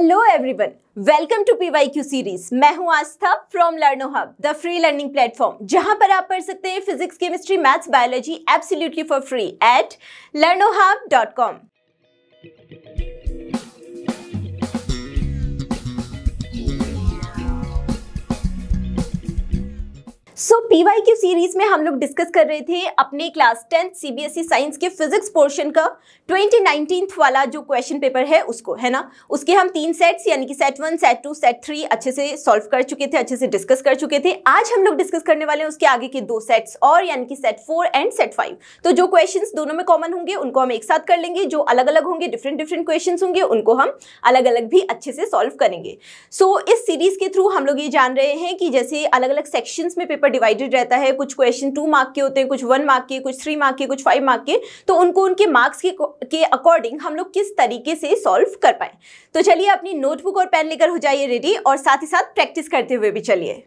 Hello everyone welcome to PYQ series मैं हूं Astha from Learno Hub the free learning platform जहां पर आप पढ़ सकते हैं physics chemistry maths biology absolutely for free at Learno Hub dot com so P Y Q series में हम लोग डिस्कस कर रहे थे अपने क्लास टेंथ सीबीएसई साइंस के फिजिक्स पोर्शन का ट्वेंटी नाइनटीन वाला जो क्वेश्चन पेपर है उसको है ना उसके हम तीन सेट्स यानी कि set one set two set three अच्छे से सॉल्व कर चुके थे अच्छे से डिस्कस कर चुके थे आज हम लोग डिस्कस करने वाले हैं उसके आगे के दो सेट्स और यानी कि set four and set five तो जो क्वेश्चन दोनों में कॉमन होंगे उनको हम एक साथ कर लेंगे जो अलग अलग होंगे डिफरेंट डिफरेंट क्वेश्चन होंगे उनको हम अलग अलग भी अच्छे से सॉल्व करेंगे सो so, इस सीरीज के थ्रू हम लोग ये जान रहे हैं कि जैसे अलग अलग सेक्शन में पेपर डिवाइडेड रहता है कुछ क्वेश्चन टू मार्क के होते हैं कुछ वन मार्क के कुछ थ्री मार्क के कुछ फाइव मार्क के तो उनको उनके मार्क्स के के अकॉर्डिंग हम लोग किस तरीके से सॉल्व कर पाए तो चलिए अपनी नोटबुक और पेन लेकर हो जाइए रेडी और साथ ही साथ प्रैक्टिस करते हुए भी चलिए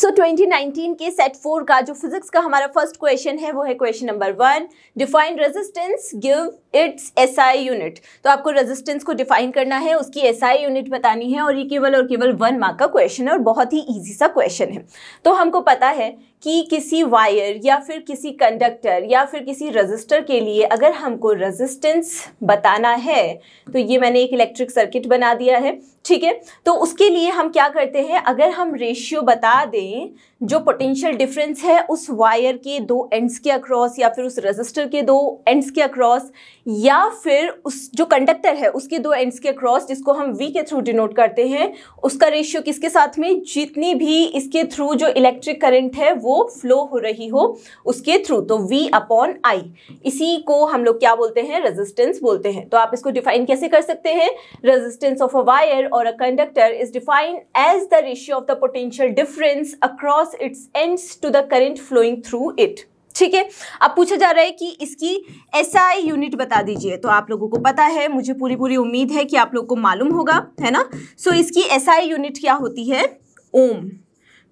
सो so, 2019 के सेट फोर का जो फिजिक्स का हमारा फर्स्ट क्वेश्चन है वो है question number one define resistance give its I unit तो आपको रेजिस्टेंस को डिफाइन करना है उसकी एस आई यूनिट बतानी है और ये केवल और केवल वन मार्क का क्वेश्चन है और बहुत ही ईजी सा क्वेश्चन है तो हमको पता है कि किसी वायर या फिर किसी कंडक्टर या फिर किसी रजिस्टर के लिए अगर हमको रेजिस्टेंस बताना है तो ये मैंने एक इलेक्ट्रिक सर्किट बना दिया है ठीक है तो उसके लिए हम क्या करते हैं अगर हम रेशियो बता दें जो पोटेंशियल डिफरेंस है उस वायर के दो एंड्स के अक्रॉस या फिर उस रजिस्टर के दो एंड्स के अक्रॉस या फिर उस जो कंडक्टर है उसके दो एंड्स के क्रॉस जिसको हम वी के थ्रू डिनोट करते हैं उसका रेशियो किसके साथ में जितनी भी इसके थ्रू जो इलेक्ट्रिक करंट है वो फ्लो हो रही हो उसके थ्रू तो वी अपॉन आई इसी को हम लोग क्या बोलते हैं रेजिस्टेंस बोलते हैं तो आप इसको डिफाइन कैसे कर सकते हैं रेजिस्टेंस ऑफ अ वायर और a conductor is defined as the ratio of the potential difference across its ends to the current flowing through it ठीक है अब पूछा जा रहा है कि इसकी एसआई यूनिट बता दीजिए तो आप लोगों को पता है मुझे पूरी पूरी उम्मीद है कि आप लोगों को मालूम होगा है ना सो so, इसकी एसआई यूनिट क्या होती है ओम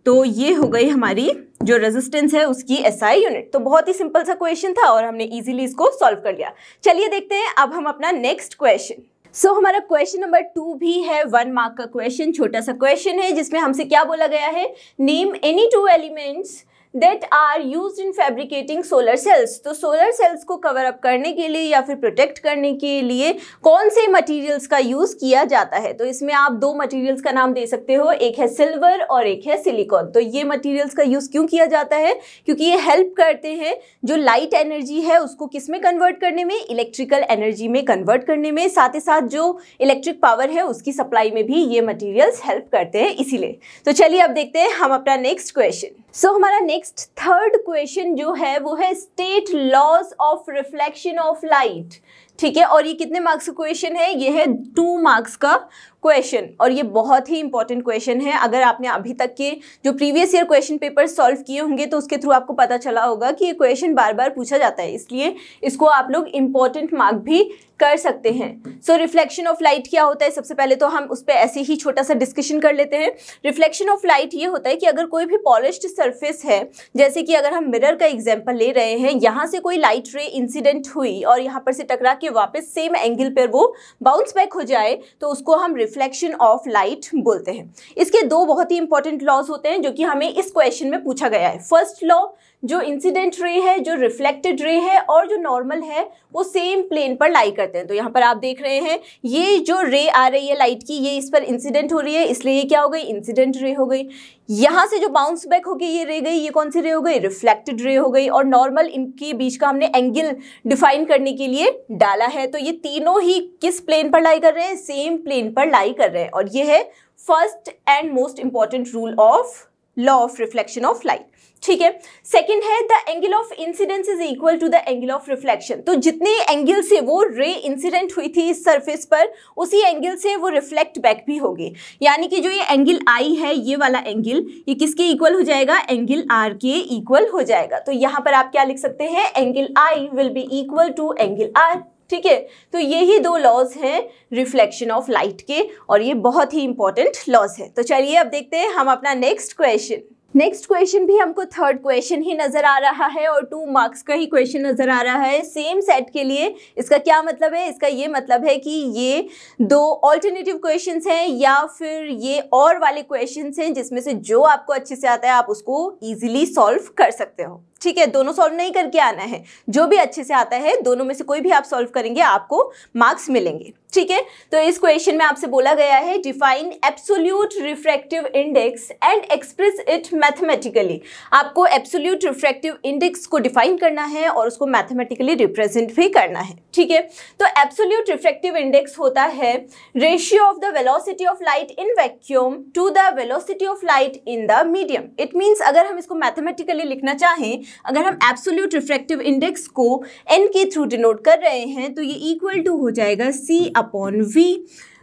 तो ये हो गई हमारी जो रेजिस्टेंस है उसकी एसआई यूनिट तो बहुत ही सिंपल सा क्वेश्चन था और हमने इजीली इसको सॉल्व कर लिया चलिए देखते हैं अब हम अपना नेक्स्ट क्वेश्चन सो हमारा क्वेश्चन नंबर टू भी है वन मार्क का क्वेश्चन छोटा सा क्वेश्चन है जिसमें हमसे क्या बोला गया है name any two elements that are used in fabricating solar cells तो सोलर सेल्स को कवर अप करने के लिए या फिर प्रोटेक्ट करने के लिए कौन से मटेरियल्स का यूज़ किया जाता है तो इसमें आप दो मटेरियल्स का नाम दे सकते हो एक है सिल्वर और एक है सिलिकॉन तो ये मटेरियल्स का यूज़ क्यों किया जाता है क्योंकि ये हेल्प करते हैं जो लाइट एनर्जी है उसको किस में कन्वर्ट करने में इलेक्ट्रिकल एनर्जी में कन्वर्ट करने में साथ ही साथ जो इलेक्ट्रिक पावर है उसकी सप्लाई में भी ये मटीरियल्स हेल्प करते हैं इसीलिए तो चलिए अब देखते हैं हम अपना नेक्स्ट क्वेश्चन सो so, हमारा नेक्स्ट थर्ड क्वेश्चन जो है वो है state laws of reflection of light ठीक है और ये कितने मार्क्स का क्वेश्चन है ये है टू मार्क्स का क्वेश्चन और ये बहुत ही इंपॉर्टेंट क्वेश्चन है अगर आपने अभी तक के जो previous year question paper solve किए होंगे तो उसके थ्रू आपको पता चला होगा कि ये क्वेश्चन बार बार पूछा जाता है इसलिए इसको आप लोग इंपॉर्टेंट मार्क भी कर सकते हैं सो रिफ्लेक्शन ऑफ लाइट क्या होता है सबसे पहले तो हम उस पर ऐसे ही छोटा सा डिस्कशन कर लेते हैं रिफ्लेक्शन ऑफ लाइट ये होता है कि अगर कोई भी पॉलिश्ड सरफेस है जैसे कि अगर हम मिरर का एग्जाम्पल ले रहे हैं यहाँ से कोई लाइट रे इंसिडेंट हुई और यहाँ पर से टकरा के वापस सेम एंगल पर वो बाउंस बैक हो जाए तो उसको हम रिफ्लेक्शन ऑफ लाइट बोलते हैं इसके दो बहुत ही इंपॉर्टेंट लॉज होते हैं जो कि हमें इस क्वेश्चन में पूछा गया है फर्स्ट लॉ जो इंसिडेंट रे है जो रिफ्लेक्टेड रे है और जो नॉर्मल है वो सेम प्लेन पर लाई करते हैं तो यहाँ पर आप देख रहे हैं ये जो रे आ रही है लाइट की ये इस पर इंसिडेंट हो रही है इसलिए ये क्या हो गई इंसिडेंट रे हो गई यहाँ से जो बाउंस बैक हो गई ये रे गई ये कौन सी रे हो गई रिफ्लेक्टेड रे हो गई और नॉर्मल इनके बीच का हमने एंगल डिफाइन करने के लिए डाला है तो ये तीनों ही किस प्लेन पर लाई कर रहे हैं सेम प्लेन पर लाई कर रहे हैं और ये है first and most important rule of law of reflection of light ठीक है सेकंड है the angle of incidence is equal to the angle of reflection तो जितने एंगल से वो रे इंसिडेंट हुई थी इस सरफेस पर उसी एंगल से वो रिफ्लेक्ट बैक भी होगी यानी कि जो ये एंगल आई है ये वाला एंगल ये किसके इक्वल हो जाएगा एंगल आर के इक्वल हो जाएगा तो यहाँ पर आप क्या लिख सकते हैं angle I will be equal to angle R ठीक है तो यही दो लॉज हैं रिफ्लेक्शन ऑफ लाइट के और ये बहुत ही इंपॉर्टेंट लॉज है तो चलिए अब देखते हैं हम अपना नेक्स्ट क्वेश्चन नेक्स्ट क्वेश्चन भी हमको थर्ड क्वेश्चन ही नज़र आ रहा है और टू मार्क्स का ही क्वेश्चन नज़र आ रहा है सेम सेट के लिए इसका क्या मतलब है इसका ये मतलब है कि ये दो ऑल्टरनेटिव क्वेश्चंस हैं या फिर ये और वाले क्वेश्चंस हैं जिसमें से जो आपको अच्छे से आता है आप उसको ईजिली सॉल्व कर सकते हो ठीक है दोनों सॉल्व नहीं करके आना है जो भी अच्छे से आता है दोनों में से कोई भी आप सॉल्व करेंगे आपको मार्क्स मिलेंगे ठीक है तो इस क्वेश्चन में आपसे बोला गया है define absolute refractive index and express it mathematically आपको एब्सोल्यूट रिफ्रैक्टिव इंडेक्स को डिफाइन करना है और उसको मैथमेटिकली रिप्रेजेंट भी करना है ठीक है तो एब्सोल्यूट रिफ्रैक्टिव इंडेक्स होता है ratio of the velocity of light in vacuum to the velocity of light in the medium it means अगर हम इसको मैथमेटिकली लिखना चाहें अगर हम एब्सोल्यूट रिफ्रैक्टिव इंडेक्स को एन के थ्रू डिनोट कर रहे हैं तो ये इक्वल टू हो जाएगा C upon V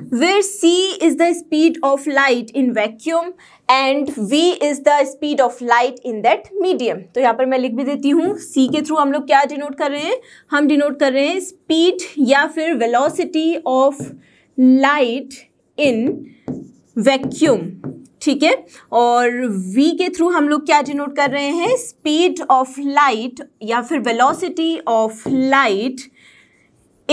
where C is the speed of light in vacuum and V is the speed of light in that medium तो यहाँ पर मैं लिख भी देती हूँ सी के थ्रू हम लोग क्या डिनोट कर रहे हैं हम डिनोट कर रहे हैं स्पीड या फिर velocity of light in vacuum ठीक है और वी के थ्रू हम लोग क्या डिनोट कर रहे हैं स्पीड ऑफ लाइट या फिर velocity of light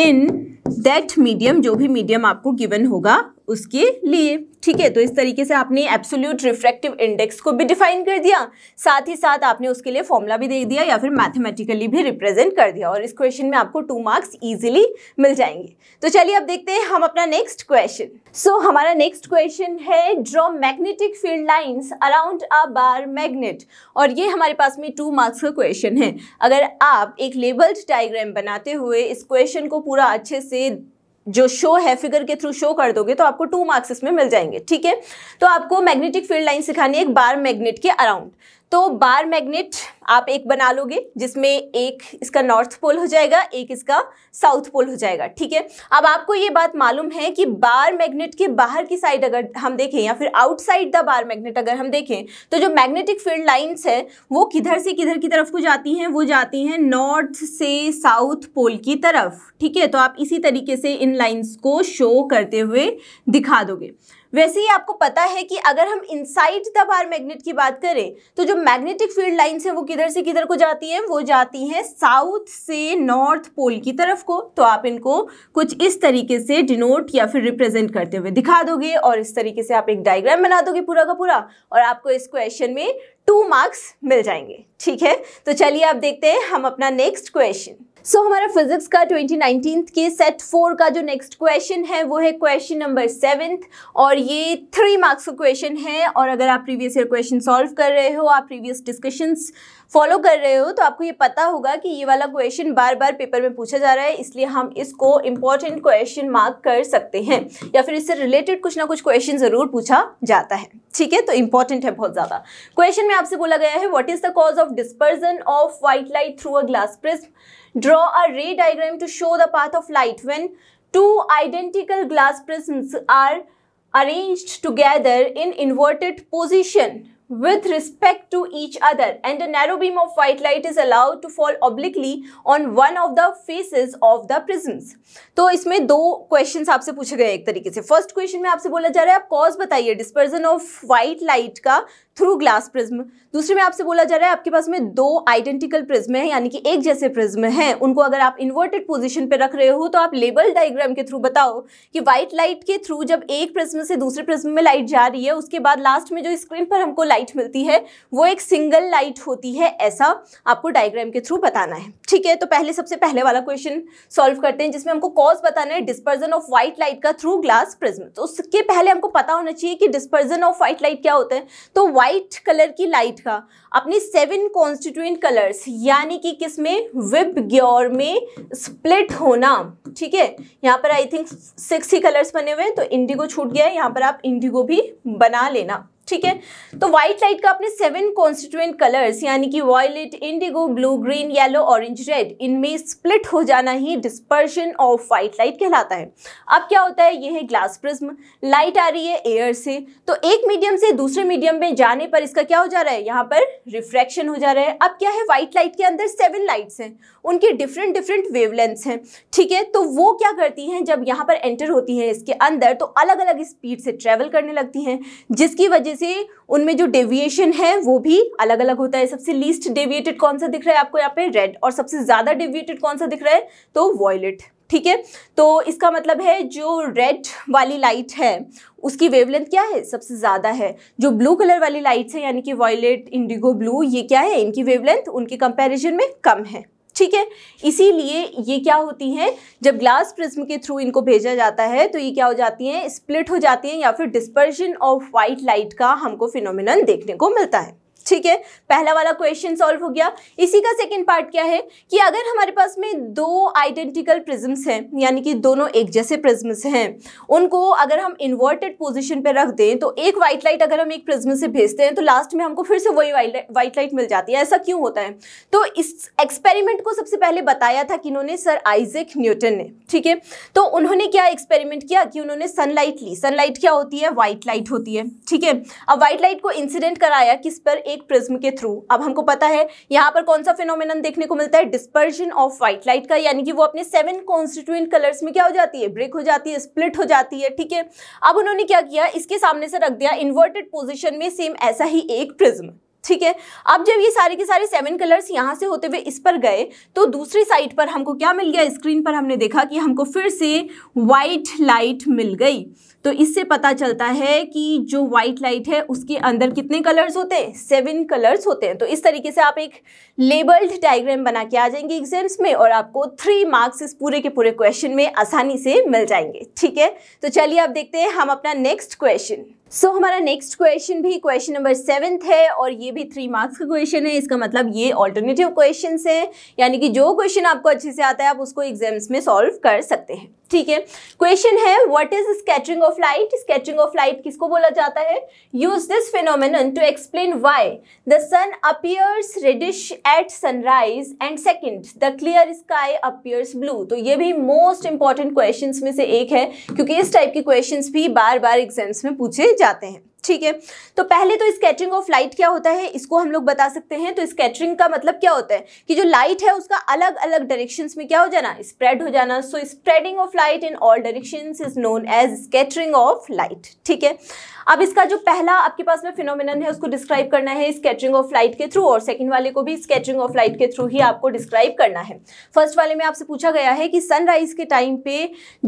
in that medium जो भी मीडियम आपको गिवन होगा उसके लिए ठीक है तो इस तरीके से आपने एब्सोल्यूट रिफ्रैक्टिव इंडेक्स को भी डिफाइन कर दिया साथ ही साथ आपने उसके लिए फॉर्मुला भी दे दिया या फिर मैथमेटिकली भी रिप्रेजेंट कर दिया और इस क्वेश्चन में आपको टू मार्क्स ईजिली मिल जाएंगे तो चलिए अब देखते हैं हम अपना नेक्स्ट क्वेश्चन सो हमारा नेक्स्ट क्वेश्चन है draw magnetic field lines around a bar magnet और ये हमारे पास में टू मार्क्स का क्वेश्चन है अगर आप एक लेबल्ड डायग्राम बनाते हुए इस क्वेश्चन को पूरा अच्छे से जो शो है फिगर के थ्रू शो कर दोगे तो आपको टू मार्क्स इसमें मिल जाएंगे ठीक है तो आपको मैग्नेटिक फील्ड लाइन सिखानी है एक बार मैग्नेट के अराउंड तो बार मैग्नेट आप एक बना लोगे जिसमें एक इसका नॉर्थ पोल हो जाएगा एक इसका साउथ पोल हो जाएगा ठीक है अब आपको ये बात मालूम है कि बार मैग्नेट के बाहर की साइड अगर हम देखें या फिर आउटसाइड द बार मैग्नेट अगर हम देखें तो जो मैग्नेटिक फील्ड लाइंस है वो किधर से किधर की तरफ को जाती हैं वो जाती हैं नॉर्थ से साउथ पोल की तरफ ठीक है तो आप इसी तरीके से इन लाइन्स को शो करते हुए दिखा दोगे वैसे ही आपको पता है कि अगर हम इनसाइड द बार मैग्नेट की बात करें तो जो मैग्नेटिक फील्ड लाइन्स हैं वो किधर से किधर को जाती हैं वो जाती हैं साउथ से नॉर्थ पोल की तरफ को तो आप इनको कुछ इस तरीके से डिनोट या फिर रिप्रेजेंट करते हुए दिखा दोगे और इस तरीके से आप एक डायग्राम बना दोगे पूरा का पूरा और आपको इस क्वेश्चन में टू मार्क्स मिल जाएंगे ठीक है तो चलिए आप देखते हैं हम अपना नेक्स्ट क्वेश्चन सो so, हमारा फिजिक्स का ट्वेंटी नाइनटीन के सेट फोर का जो नेक्स्ट क्वेश्चन है वो है क्वेश्चन नंबर सेवेंथ और ये थ्री मार्क्स का क्वेश्चन है और अगर आप प्रीवियस ईयर क्वेश्चन सॉल्व कर रहे हो आप प्रीवियस डिस्कशंस फॉलो कर रहे हो तो आपको ये पता होगा कि ये वाला क्वेश्चन बार बार पेपर में पूछा जा रहा है इसलिए हम इसको इम्पॉर्टेंट क्वेश्चन मार्क कर सकते हैं या फिर इससे रिलेटेड कुछ ना कुछ क्वेश्चन ज़रूर पूछा जाता है ठीक है तो इम्पॉर्टेंट है बहुत ज़्यादा क्वेश्चन में आपसे बोला गया है what is the cause of dispersion of white light through a glass prism Draw a ray diagram to show the path of light when two identical glass prisms are arranged together in inverted position with respect to each other and a narrow beam of white light is allowed to fall obliquely on one of the faces of the prisms. तो इसमें दो questions आपसे पूछे गए एक तरीके से first question में आपसे बोला जा रहा है आप कॉज बताइए डिस्पर्जन ऑफ व्हाइट लाइट का थ्रू ग्लास प्रिज्म दूसरे में आपसे बोला जा रहा है आपके पास में दो आइडेंटिकल प्रिज्म है यानी कि एक जैसे प्रिज्म है उनको अगर आप इन्वर्टेड पोजिशन पर रख रहे हो तो आप लेबल डाइग्राम के थ्रू बताओ कि व्हाइट लाइट के थ्रू जब एक प्रिज्म से दूसरे प्रिज्म में लाइट जा रही है उसके बाद लास्ट में जो स्क्रीन पर हमको लाइट मिलती है वो एक सिंगल लाइट होती है ऐसा आपको डायग्राम के थ्रू बताना है ठीक है तो पहले सबसे पहले वाला क्वेश्चन सॉल्व करते हैं जिसमें हमको कॉज बताना है डिस्पर्जन ऑफ व्हाइट लाइट का थ्रू ग्लास प्रिज्म तो उसके पहले हमको पता होना चाहिए कि डिस्पर्जन ऑफ व्हाइट लाइट क्या होता है तो व्हाइट कलर की लाइट का अपनी सेवन कॉन्स्टिट्यूंट कलर्स यानी कि किस में विब ग्योर में स्प्लिट होना ठीक है यहाँ पर आई थिंक सिक्स ही कलर्स बने हुए हैं तो इंडिगो छूट गया है यहाँ पर आप इंडिगो भी बना लेना ठीक है तो व्हाइट लाइट का अपने सेवन कॉन्स्टिट्यूएंट कलर्स यानी कि violet indigo blue green yellow orange red इनमें स्प्लिट हो जाना ही डिस्पर्शन ऑफ व्हाइट लाइट कहलाता है अब क्या होता है ये है ग्लास प्रिज्म लाइट आ रही है एयर से तो एक मीडियम से दूसरे मीडियम में जाने पर इसका क्या हो जा रहा है यहाँ पर रिफ्रैक्शन हो जा रहा है अब क्या है व्हाइट लाइट के अंदर सेवन लाइट्स हैं उनके डिफरेंट डिफरेंट वेवलेंथ्स हैं ठीक है तो वो क्या करती हैं जब यहाँ पर एंटर होती है इसके अंदर तो अलग अलग स्पीड से ट्रेवल करने लगती हैं जिसकी वजह से उनमें जो डेविएशन है वो भी अलग अलग होता है सबसे लीस्ट डेविएटेड कौन सा दिख रहा है आपको यहाँ पे रेड और सबसे ज़्यादा डेविएटेड कौन सा दिख रहा है तो वॉयलेट ठीक है तो इसका मतलब है जो रेड वाली लाइट है उसकी वेवलेंथ क्या है सबसे ज़्यादा है जो ब्लू कलर वाली लाइट्स है यानी कि वॉयलेट इंडिगो ब्लू ये क्या है इनकी वेवलेंथ उनके कंपैरिजन में कम है ठीक है इसीलिए ये क्या होती हैं जब ग्लास प्रिज्म के थ्रू इनको भेजा जाता है तो ये क्या हो जाती हैं स्प्लिट हो जाती हैं या फिर डिस्पर्शन ऑफ वाइट लाइट का हमको फिनोमिनन देखने को मिलता है ठीक है पहला वाला क्वेश्चन सॉल्व हो गया इसी का सेकेंड पार्ट क्या है कि अगर हमारे पास में दो आइडेंटिकल प्रिज्म्स हैं यानी कि दोनों एक जैसे प्रिज्म्स हैं उनको अगर हम इन्वर्टेड पोजिशन पर रख दें तो एक व्हाइट लाइट अगर हम एक प्रिज्म से भेजते हैं तो लास्ट में हमको फिर से वही व्हाइट लाइट मिल जाती है ऐसा क्यों होता है तो इस एक्सपेरिमेंट को सबसे पहले बताया था कि इन्होंने सर आइजेक न्यूटन ने ठीक है तो उन्होंने क्या एक्सपेरिमेंट किया कि उन्होंने सनलाइट ली सनलाइट क्या होती है व्हाइट लाइट होती है ठीक है अब व्हाइट लाइट को इंसिडेंट कराया किस पर एक लाइट प्रिज्म के थ्रू अब हमको पता है यहाँ पर कौन सा फिनोमिनन देखने को मिलता है डिस्पर्जन ऑफ व्हाइट लाइट का यानी कि वो अपने सेवन कॉन्स्टिट्यूंट कलर्स में क्या हो जाती है ब्रेक हो जाती है स्प्लिट हो जाती है ठीक है अब उन्होंने क्या किया इसके सामने से रख दिया इन्वर्टेड पोजिशन में सेम ऐसा ही एक प्रिज्म ठीक है अब जब ये सारे के सारे सेवन कलर्स यहाँ से होते हुए इस पर गए तो दूसरी साइड पर हमको क्या मिल गया स्क्रीन पर हमने देखा कि हमको फिर से वाइट लाइट मिल गई तो इससे पता चलता है कि जो व्हाइट लाइट है उसके अंदर कितने कलर्स होते हैं सेवन कलर्स होते हैं तो इस तरीके से आप एक लेबल्ड डायग्राम बना के आ जाएंगे एग्जाम्स में और आपको थ्री मार्क्स इस पूरे के पूरे क्वेश्चन में आसानी से मिल जाएंगे ठीक है तो चलिए आप देखते हैं हम अपना नेक्स्ट क्वेश्चन सो so, हमारा नेक्स्ट क्वेश्चन भी क्वेश्चन नंबर सेवन्थ है और ये भी थ्री मार्क्स का क्वेश्चन है इसका मतलब ये ऑल्टरनेटिव क्वेश्चन है यानी कि जो क्वेश्चन आपको अच्छे से आता है आप उसको एग्जाम्स में सॉल्व कर सकते हैं ठीक है क्वेश्चन है what is scattering of light scattering of light किसको बोला जाता है use this phenomenon to explain why the sun appears reddish at sunrise and second the clear sky appears blue तो ये भी मोस्ट इंपॉर्टेंट क्वेश्चंस में से एक है क्योंकि इस टाइप के क्वेश्चंस भी बार बार एग्जाम्स में पूछे जाते हैं ठीक है तो पहले तो स्केटरिंग ऑफ लाइट क्या होता है इसको हम लोग बता सकते हैं तो स्केटरिंग का मतलब क्या होता है कि जो लाइट है उसका अलग अलग डायरेक्शन में क्या हो जाना स्प्रेड हो जाना so spreading of light in all direction is known as scattering of light ठीक है अब इसका जो पहला आपके पास में फिनोमिनन है उसको डिस्क्राइब करना है स्केचिंग ऑफ लाइट के थ्रू और सेकंड वाले को भी स्केचिंग ऑफ लाइट के थ्रू ही आपको डिस्क्राइब करना है फर्स्ट वाले में आपसे पूछा गया है कि सनराइज के टाइम पे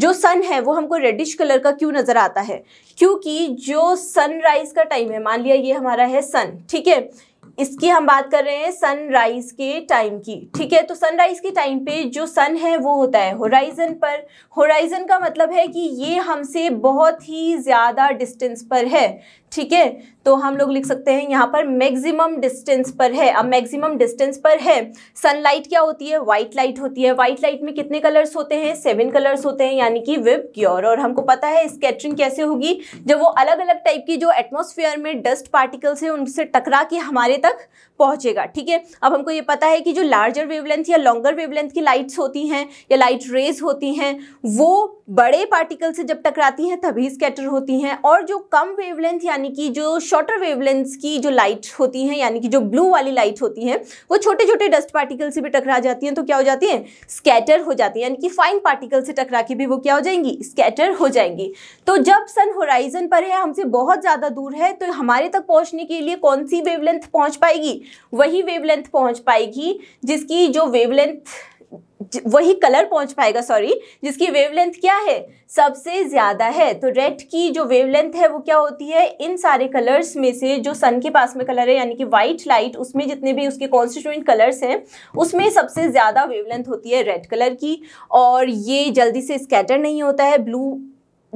जो सन है वो हमको रेडिश कलर का क्यों नजर आता है क्योंकि जो सनराइज का टाइम है मान लिया ये हमारा है सन ठीक है इसकी हम बात कर रहे हैं सनराइज के टाइम की ठीक है तो सनराइज के टाइम पे जो सन है वो होता है होराइजन पर होराइजन का मतलब है कि ये हमसे बहुत ही ज़्यादा डिस्टेंस पर है ठीक है तो हम लोग लिख सकते हैं यहाँ पर मैक्सिमम डिस्टेंस पर है अब मैक्सिमम डिस्टेंस पर है सनलाइट क्या होती है वाइट लाइट होती है वाइट लाइट में कितने कलर्स होते हैं सेवन कलर्स होते हैं यानी कि वेब क्योर और हमको पता है स्केटरिंग कैसे होगी जब वो अलग अलग टाइप की जो एटमोसफियर में डस्ट पार्टिकल्स है उनसे टकरा के हमारे तक पहुंचेगा ठीक है अब हमको ये पता है कि जो लार्जर वेवलेंथ या लॉन्गर वेवलेंथ की लाइट्स होती हैं या लाइट रेज होती हैं वो बड़े पार्टिकल से जब टकराती हैं तभी स्कैटर होती हैं और जो कम वेवलेंथ यानी कि जो शॉर्टर वेवलेंथ की जो लाइट होती हैं यानी कि जो ब्लू वाली लाइट होती हैं वो छोटे छोटे डस्ट पार्टिकल से भी टकरा जाती हैं तो क्या हो जाती हैं स्कैटर हो जाती हैं यानी कि फाइन पार्टिकल से टकरा के भी वो क्या हो जाएंगी स्कैटर हो जाएंगी तो जब सन होराइजन पर है हमसे बहुत ज़्यादा दूर है तो हमारे तक पहुँचने के लिए कौन सी वेवलेंथ पहुँच पाएगी वही वेवलेंथ पहुंच पाएगी जिसकी जो वेवलेंथ वही कलर पहुंच पाएगा सॉरी जिसकी वेवलेंथ क्या है सबसे ज़्यादा है तो रेड की जो वेवलेंथ है वो क्या होती है इन सारे कलर्स में से जो सन के पास में कलर है यानी कि वाइट लाइट उसमें जितने भी उसके कॉन्स्टिट्यूंट कलर्स हैं उसमें सबसे ज़्यादा वेवलेंथ होती है रेड कलर की और ये जल्दी से स्कैटर नहीं होता है ब्लू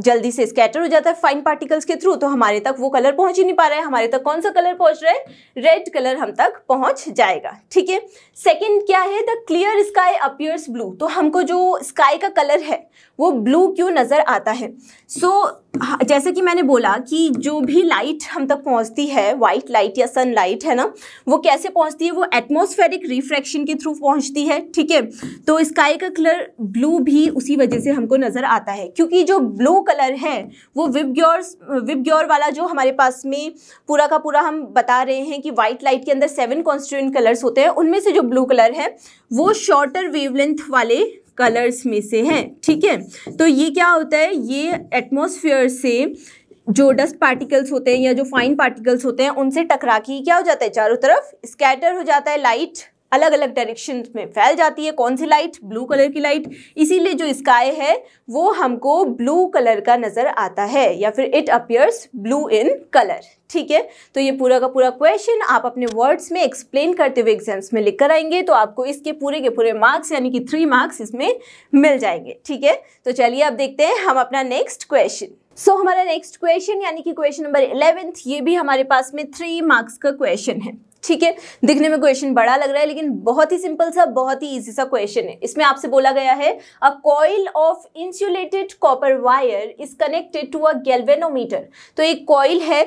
जल्दी से स्कैटर हो जाता है फाइन पार्टिकल्स के थ्रू तो हमारे तक वो कलर पहुंच ही नहीं पा रहा है हमारे तक कौन सा कलर पहुंच रहा है रेड कलर हम तक पहुंच जाएगा ठीक है सेकेंड क्या है the clear sky appears blue तो हमको जो स्काई का कलर है वो ब्लू क्यों नज़र आता है सो so, हाँ, जैसे कि मैंने बोला कि जो भी लाइट हम तक पहुंचती है वाइट लाइट या सन लाइट है ना वो कैसे पहुंचती है वो एटमॉस्फेरिक रिफ्रैक्शन के थ्रू पहुंचती है ठीक है तो स्काई का कलर ब्लू भी उसी वजह से हमको नज़र आता है क्योंकि जो ब्लू कलर है वो विबग्योर विबग्योर वाला जो हमारे पास में पूरा का पूरा हम बता रहे हैं कि वाइट लाइट के अंदर सेवन कॉन्स्टिट्यूंट कलर्स होते हैं उनमें से जो ब्लू कलर है वो शॉर्टर वेवलेंथ वाले कलर्स में से हैं ठीक है तो ये क्या होता है ये एटमोसफियर से जो डस्ट पार्टिकल्स होते हैं या जो फाइन पार्टिकल्स होते हैं उनसे टकरा के क्या हो जाता है चारों तरफ स्कैटर हो जाता है लाइट अलग अलग डायरेक्शन में फैल जाती है कौन सी लाइट ब्लू कलर की लाइट इसीलिए जो स्काई है वो हमको ब्लू कलर का नज़र आता है या फिर it appears blue in colour ठीक है तो ये पूरा का पूरा क्वेश्चन आप अपने वर्ड्स में एक्सप्लेन करते हुए एग्जाम्स में लिख कर आएंगे तो आपको इसके पूरे के पूरे मार्क्स यानी कि थ्री मार्क्स इसमें मिल जाएंगे ठीक है तो चलिए अब देखते हैं हम अपना नेक्स्ट क्वेश्चन सो so, हमारा नेक्स्ट क्वेश्चन यानी कि क्वेश्चन नंबर इलेवेंथ ये भी हमारे पास में थ्री मार्क्स का क्वेश्चन है ठीक है दिखने में क्वेश्चन बड़ा लग रहा है लेकिन बहुत ही सिंपल सा बहुत ही इजी सा क्वेश्चन है इसमें आपसे बोला गया है a coil of insulated copper wire is connected to a galvanometer तो एक कॉइल है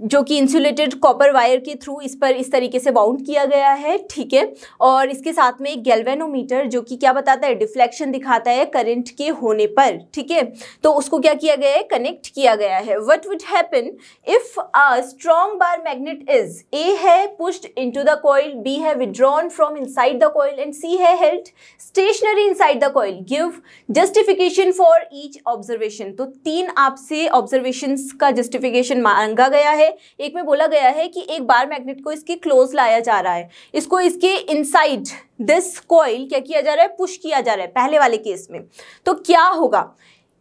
जो कि इंसुलेटेड कॉपर वायर के थ्रू इस पर इस तरीके से बाउंड किया गया है ठीक है और इसके साथ में एक गैल्वेनोमीटर जो कि क्या बताता है डिफ्लेक्शन दिखाता है करंट के होने पर ठीक है तो उसको क्या किया गया है कनेक्ट किया गया है what would happen if a strong bar magnet is A है pushed into the coil B है withdrawn from inside the coil and C है held stationary inside the coil give justification for each observation तो तीन आपसे observation का justification मांगा गया है है एक में बोला गया है कि एक बार मैग्नेट को इसके क्लोज लाया जा रहा है इसको इसके इनसाइड दिस कॉइल क्या किया जा रहा है पुश किया जा रहा है पहले वाले केस में तो क्या होगा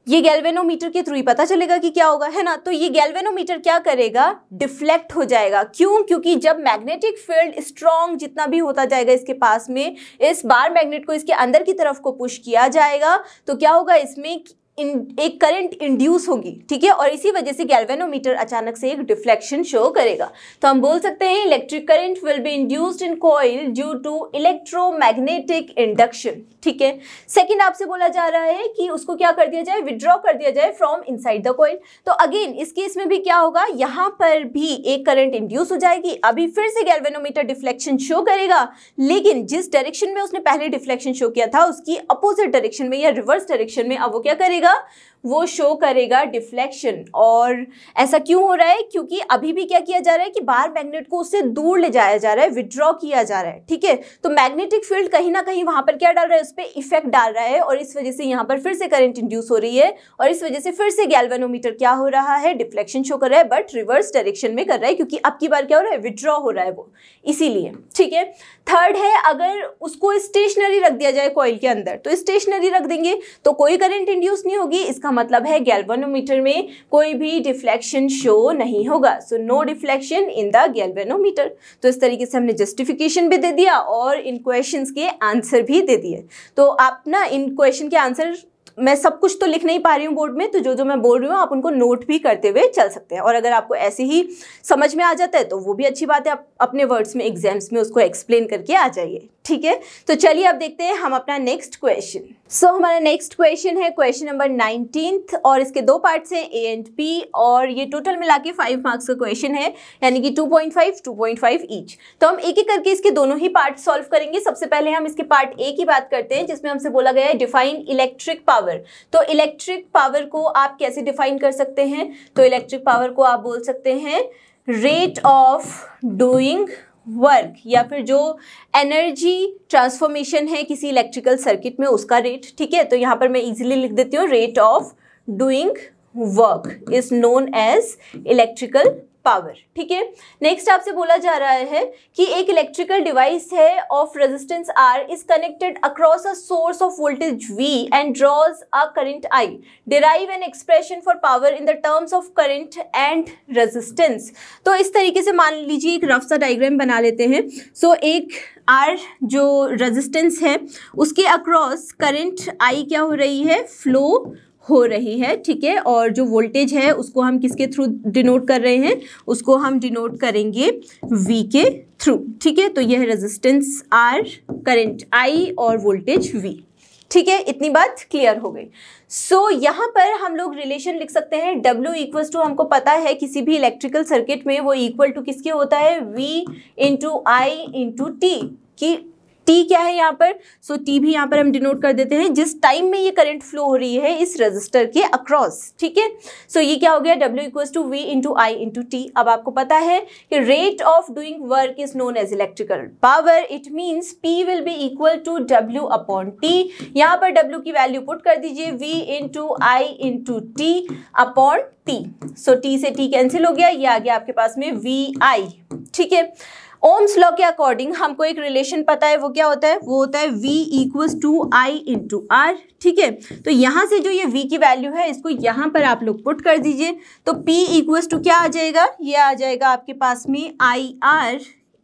ये गैल्वेनोमीटर के थ्रू ही पता चलेगा कि क्या होगा है ना तो ये गैल्वेनोमीटर क्या करेगा डिफ्लेक्ट हो जाएगा क्यों क्योंकि जब मैग्नेटिक फील्ड स्ट्रॉन्ग जितना भी होता जाएगा इसके पास में इस बार मैग्नेट को इसके अंदर की तरफ को पुश किया जाएगा तो क्या होगा इसमें इन, एक करंट इंड्यूस होगी ठीक है और इसी वजह से गैल्वेनोमीटर अचानक से एक डिफ्लेक्शन शो करेगा तो हम बोल सकते हैं electric current will be induced in coil due to electromagnetic induction ठीक है सेकंड आपसे बोला जा रहा है कि उसको क्या कर दिया जाए विड्रॉ कर दिया जाए फ्रॉम इनसाइड द कॉइल तो अगेन इस केस में भी क्या होगा यहाँ पर भी एक करंट इंड्यूस हो जाएगी अभी फिर से गैल्वेनोमीटर डिफ्लेक्शन शो करेगा लेकिन जिस डायरेक्शन में उसने पहले डिफ्लेक्शन शो किया था उसकी अपोजिट डायरेक्शन में या रिवर्स डायरेक्शन में अब वो क्या करेगा जाएगा वो शो करेगा डिफ्लेक्शन और ऐसा क्यों हो रहा है क्योंकि अभी भी क्या किया जा रहा है कि बार मैग्नेट को उससे दूर ले जाया जा रहा है विड्रॉ किया जा रहा है ठीक है तो मैग्नेटिक फील्ड कहीं ना कहीं वहां पर क्या डाल रहा है उस पर इफेक्ट डाल रहा है और इस वजह से यहाँ पर फिर से करंट इंड्यूस हो रही है और इस वजह से फिर से गैल्वेनोमीटर क्या हो रहा है डिफ्लेक्शन शो कर रहा है बट रिवर्स डायरेक्शन में कर रहा है क्योंकि अब की बार क्या हो रहा है विड्रॉ हो रहा है वो इसीलिए ठीक है थर्ड है अगर उसको स्टेशनरी रख दिया जाए कॉइल के अंदर तो स्टेशनरी रख देंगे तो कोई करंट इंड्यूस नहीं होगी इसका मतलब है गैल्वेनोमीटर में कोई भी डिफ्लेक्शन शो नहीं होगा so no deflection in the galvanometer तो इस तरीके से हमने जस्टिफिकेशन भी दे दिया और इन क्वेश्चंस के आंसर भी दे दिए तो आप ना इन क्वेश्चन के आंसर मैं सब कुछ तो लिख नहीं पा रही हूँ बोर्ड में तो जो जो मैं बोल रही हूँ आप उनको नोट भी करते हुए चल सकते हैं और अगर आपको ऐसे ही समझ में आ जाता है तो वो भी अच्छी बात है आप अपने वर्ड्स में एग्जाम्स में उसको एक्सप्लेन करके आ जाइए ठीक है तो चलिए अब देखते हैं हम अपना नेक्स्ट क्वेश्चन सो so, हमारा नेक्स्ट क्वेश्चन है क्वेश्चन नंबर नाइनटीन्थ और इसके दो पार्ट्स हैं ए एंड पी और ये टोटल मिला के फाइव मार्क्स का क्वेश्चन है यानी कि 2.5 2.5 ईच तो हम एक एक करके इसके दोनों ही पार्ट सॉल्व करेंगे सबसे पहले हम इसके पार्ट ए की बात करते हैं जिसमें हमसे बोला गया है डिफाइन इलेक्ट्रिक पावर तो इलेक्ट्रिक पावर को आप कैसे डिफाइन कर सकते हैं तो इलेक्ट्रिक पावर को आप बोल सकते हैं रेट ऑफ डूइंग वर्क या फिर जो एनर्जी ट्रांसफॉर्मेशन है किसी इलेक्ट्रिकल सर्किट में उसका रेट ठीक है तो यहाँ पर मैं इजीली लिख देती हूँ rate of doing work is known as electrical power ठीक है नेक्स्ट आपसे बोला जा रहा है कि एक इलेक्ट्रिकल डिवाइस है of resistance R is connected across a source of voltage V and draws a current I derive an expression for power in the terms of current and resistance तो इस तरीके से मान लीजिए एक रफ सा diagram बना लेते हैं सो so, एक आर जो रेजिस्टेंस है उसके अक्रॉस करंट आई क्या हो रही है फ्लो हो रही है ठीक है और जो वोल्टेज है उसको हम किसके थ्रू डिनोट कर रहे हैं उसको हम डिनोट करेंगे वी के थ्रू ठीक है तो यह रेजिस्टेंस आर करंट आई और वोल्टेज वी ठीक है इतनी बात क्लियर हो गई सो so, यहाँ पर हम लोग रिलेशन लिख सकते हैं W इक्वल्स टू हमको पता है किसी भी इलेक्ट्रिकल सर्किट में वो इक्वल टू किसके होता है V into I into T की टी क्या है यहाँ पर सो टी भी यहाँ पर हम डिनोट कर देते हैं जिस टाइम में ये करंट फ्लो हो रही है इस रजिस्टर के अक्रॉस ठीक है सो ये क्या हो गया W equals to V into I into T अब आपको पता है कि rate of doing work is known as electrical power it means P will be equal to W upon T यहाँ पर डब्ल्यू की वैल्यू पुट कर दीजिए V into I into T upon T so T से T cancel हो गया ये आ गया आपके पास में वी आई ठीक है ओम्स लॉ के अकॉर्डिंग हमको एक रिलेशन पता है वो क्या होता है वो होता है V equals to I into R ठीक है तो यहाँ से जो ये वी की वैल्यू है इसको यहाँ पर आप लोग पुट कर दीजिए तो पी इक्वल्स टू क्या आ जाएगा ये आ जाएगा आपके पास में I are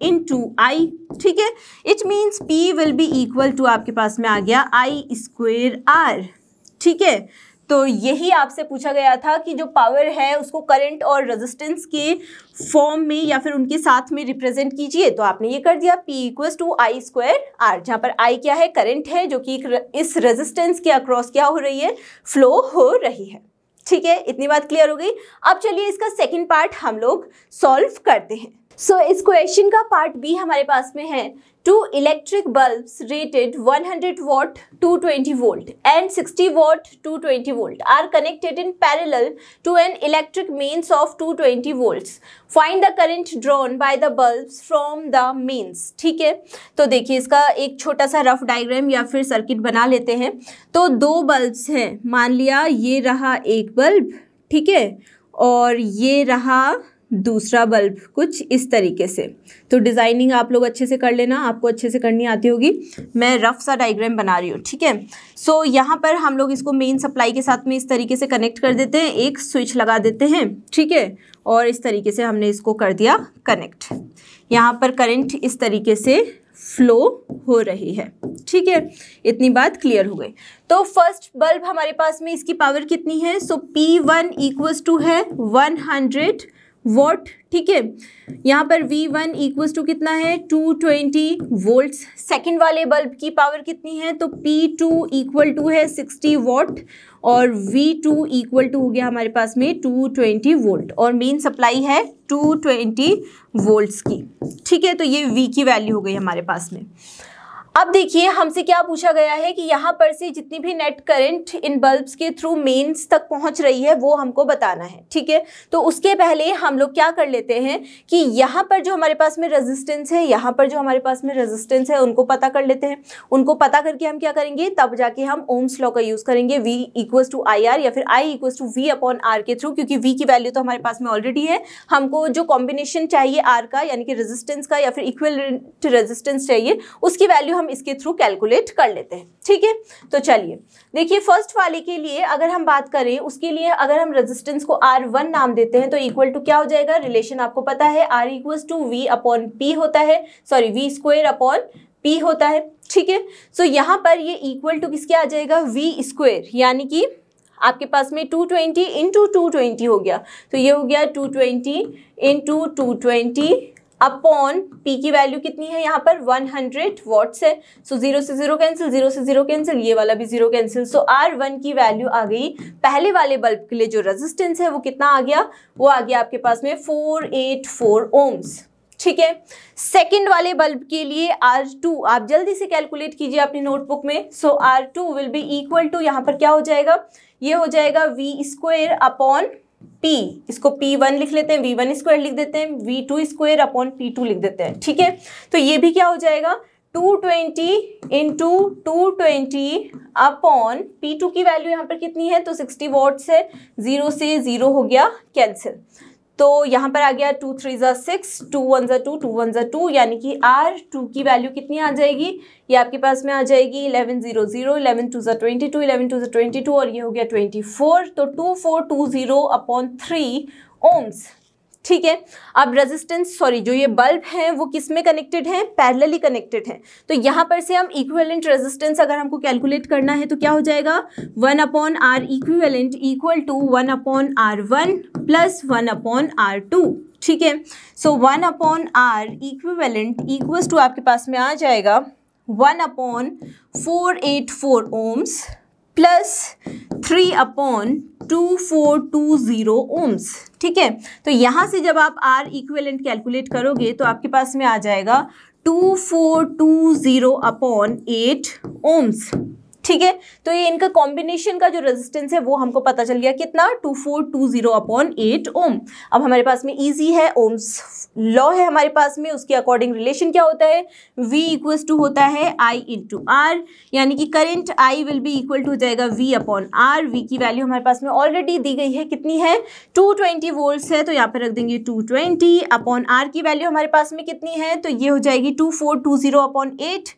in to I ठीक है it means P will be equal to आपके पास में आ गया आई स्क्वेयर आर ठीक है तो यही आपसे पूछा गया था कि जो पावर है उसको करंट और रेजिस्टेंस के फॉर्म में या फिर उनके साथ में रिप्रेजेंट कीजिए तो आपने ये कर दिया P equals to I square R जहाँ पर I क्या है करंट है जो कि इस रेजिस्टेंस के अक्रॉस क्या हो रही है फ्लो हो रही है ठीक है इतनी बात क्लियर हो गई अब चलिए इसका सेकेंड पार्ट हम लोग सॉल्व करते हैं सो so, इस क्वेश्चन का पार्ट बी हमारे पास में है two electric bulbs rated 100 watt 220 volt and 60 watt 220 volt are connected in parallel to an electric mains of 220 volts find the current drawn by the bulbs from the mains ठीक है तो देखिए इसका एक छोटा सा रफ डायग्राम या फिर सर्किट बना लेते हैं तो दो बल्ब्स हैं मान लिया ये रहा एक बल्ब ठीक है और ये रहा दूसरा बल्ब कुछ इस तरीके से तो डिज़ाइनिंग आप लोग अच्छे से कर लेना आपको अच्छे से करनी आती होगी मैं रफ सा डायग्राम बना रही हूँ ठीक है सो यहाँ पर हम लोग इसको मेन सप्लाई के साथ में इस तरीके से कनेक्ट कर देते हैं एक स्विच लगा देते हैं ठीक है और इस तरीके से हमने इसको कर दिया कनेक्ट यहाँ पर करंट इस तरीके से फ्लो हो रही है ठीक है इतनी बात क्लियर हो गई तो फर्स्ट बल्ब हमारे पास में इसकी पावर कितनी है so P one equals to है वन हंड्रेड वॉट ठीक है यहाँ पर V1 वन इक्वल्स टू कितना है 220 ट्वेंटी वोल्ट सेकेंड वाले बल्ब की पावर कितनी है तो P2 टू इक्वल टू है 60 वॉट और V2 टू इक्वल टू हो गया हमारे पास में 220 ट्वेंटी वोल्ट और मेन सप्लाई है 220 ट्वेंटी वोल्ट्स की ठीक है तो ये V की वैल्यू हो गई हमारे पास में अब देखिए हमसे क्या पूछा गया है कि यहाँ पर से जितनी भी नेट करंट इन बल्ब्स के थ्रू मेंस तक पहुँच रही है वो हमको बताना है ठीक है तो उसके पहले हम लोग क्या कर लेते हैं कि यहाँ पर जो हमारे पास में रेजिस्टेंस है यहाँ पर जो हमारे पास में रेजिस्टेंस है उनको पता कर लेते हैं उनको पता करके हम क्या करेंगे तब जाके हम ओम्स लॉ का यूज़ करेंगे V equal to I R या फिर I equal to V upon R के थ्रू क्योंकि वी की वैल्यू तो हमारे पास में ऑलरेडी है हमको जो कॉम्बिनेशन चाहिए आर का यानी कि रेजिस्टेंस का या फिर इक्वल रेजिस्टेंस चाहिए उसकी वैल्यू हम इसके थ्रू कैलकुलेट कर लेते हैं ठीक है तो चलिए देखिए फर्स्ट वाले के लिए अगर हम बात करें उसके लिए अगर हम रेजिस्टेंस को आर वन नाम देते हैं तो इक्वल टू क्या हो जाएगा रिलेशन आपको पता है R equals to V upon P होता है sorry V square upon P होता है ठीक है सो यहाँ पर ये इक्वल टू किसके आ जाएगा वी स्क्वेयर यानी कि आपके पास में 220 ट्वेंटी इंटू हो गया तो ये हो गया 220 twenty into two upon P की वैल्यू कितनी है यहाँ पर 100 हंड्रेड वॉट्स है सो so, जीरो से जीरो कैंसिल जीरो से जीरो कैंसिल ये वाला भी zero cancel so R one की वैल्यू आ गई पहले वाले बल्ब के लिए जो रेजिस्टेंस है वो कितना आ गया वो आ गया आपके पास में फोर एट फोर ओम्स ठीक है सेकेंड वाले बल्ब के लिए आर टू आप जल्दी से कैलकुलेट कीजिए अपनी नोटबुक में so R two will be equal to यहाँ पर क्या हो जाएगा ये हो जाएगा वी स्क्वेयर अपॉन P इसको P1 लिख लेते हैं V1 स्क्वायर लिख देते हैं V2 स्क्वायर अपॉन टू लिख देते हैं ठीक है तो ये भी क्या हो जाएगा 220 twenty into two upon P2 की वैल्यू यहाँ पर कितनी है तो 60 वॉट्स है जीरो से जीरो हो गया कैंसिल तो यहाँ पर आ गया टू थ्री ज़ा सिक्स टू वन ज़ा टू टू वन ज़ा टू यानी कि आर टू की वैल्यू कितनी आ जाएगी ये आपके पास में आ जाएगी eleven zero zero eleven two ज़ा ट्वेंटी टू इलेवन टू ज़ा ट्वेंटी टू और ये हो गया ट्वेंटी फोर तो two four two zero upon three ohms ठीक है अब रेजिस्टेंस सॉरी जो ये बल्ब हैं वो किस में कनेक्टेड हैं पैरेलली कनेक्टेड हैं तो यहाँ पर से हम इक्विवेलेंट रेजिस्टेंस अगर हमको कैलकुलेट करना है तो क्या हो जाएगा one upon R equivalent equal to one upon R one plus one upon R two ठीक है so one upon R equivalent equal to आपके पास में आ जाएगा one upon four eight four ohms plus three upon two four two zero ohms ठीक है तो यहाँ से जब आप आर इक्वेलेंट कैलकुलेट करोगे तो आपके पास में आ जाएगा two four two zero upon eight ohms ठीक है तो ये इनका कॉम्बिनेशन का जो रेजिस्टेंस है वो हमको पता चल गया कितना two four two zero upon eight ohm अब हमारे पास में इजी है ओम्स लॉ है हमारे पास में उसके अकॉर्डिंग रिलेशन क्या होता है वी इक्वल्स टू होता है आई इंटू आर यानी कि current I will be equal to हो जाएगा वी अपॉन आर वी की वैल्यू हमारे पास में ऑलरेडी दी गई है कितनी है टू ट्वेंटी वोल्ट है तो यहाँ पर रख देंगे टू ट्वेंटी अपॉन आर की वैल्यू हमारे पास में कितनी है तो ये हो जाएगी two two four zero upon eight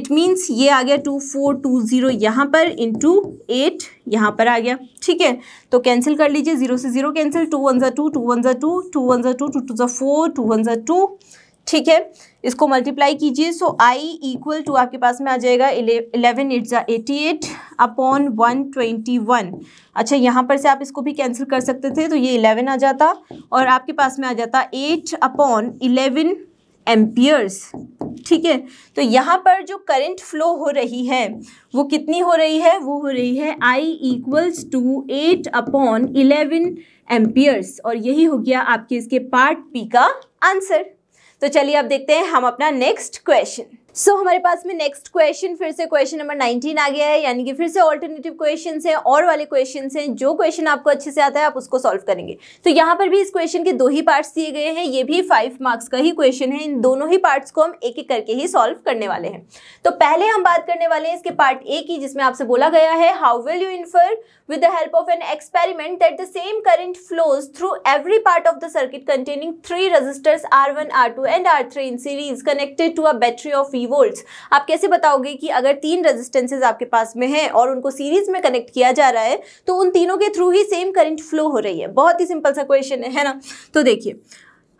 it means ये आ गया टू टू फोर जीरो यहाँ पर इंटू एट यहाँ पर आ गया ठीक है तो कैंसिल कर लीजिए जीरो से जीरो कैंसिल टू वन ज़ा टू टू वन ज़ा टू टू वन ज़ा टू टू टू ज़ा फोर टू वन ज़ा टू ठीक है इसको मल्टीप्लाई कीजिए सो आई इक्वल टू आपके पास में आ जाएगा इलेवन एट ज़ा eighty eight upon one twenty one अच्छा यहाँ पर से आप इसको भी कैंसिल कर सकते थे तो ये इलेवन आ जाता और आपके पास में आ जाता एट अपॉन इलेवन एम्पियर्स ठीक है तो यहाँ पर जो करंट फ्लो हो रही है वो कितनी हो रही है वो हो रही है I equals to eight upon eleven amperes और यही हो गया आपके इसके पार्ट पी का आंसर तो चलिए अब देखते हैं हम अपना नेक्स्ट क्वेश्चन सो so, हमारे पास में नेक्स्ट क्वेश्चन फिर से क्वेश्चन नंबर 19 आ गया है यानी कि फिर से ऑल्टरनेटिव क्वेश्चन हैं और वाले क्वेश्चन हैं जो क्वेश्चन आपको अच्छे से आता है आप उसको सॉल्व करेंगे तो यहाँ पर भी इस क्वेश्चन के दो ही पार्ट्स दिए गए हैं ये भी फाइव मार्क्स का ही क्वेश्चन है इन दोनों ही पार्ट्स को हम एक एक करके ही सॉल्व करने वाले हैं तो पहले हम बात करने वाले हैं इसके पार्ट ए की जिसमें आपसे बोला गया है how will you infer with the help of an experiment that the same current flows through every part of the circuit containing three resistors R one R two and R three in series connected to a battery of three volt आप कैसे बताओगे कि अगर तीन resistances आपके पास में है और उनको सीरीज में कनेक्ट किया जा रहा है तो उन तीनों के थ्रू ही सेम करंट फ्लो हो रही है बहुत ही सिंपल सा क्वेश्चन है, है ना तो देखिए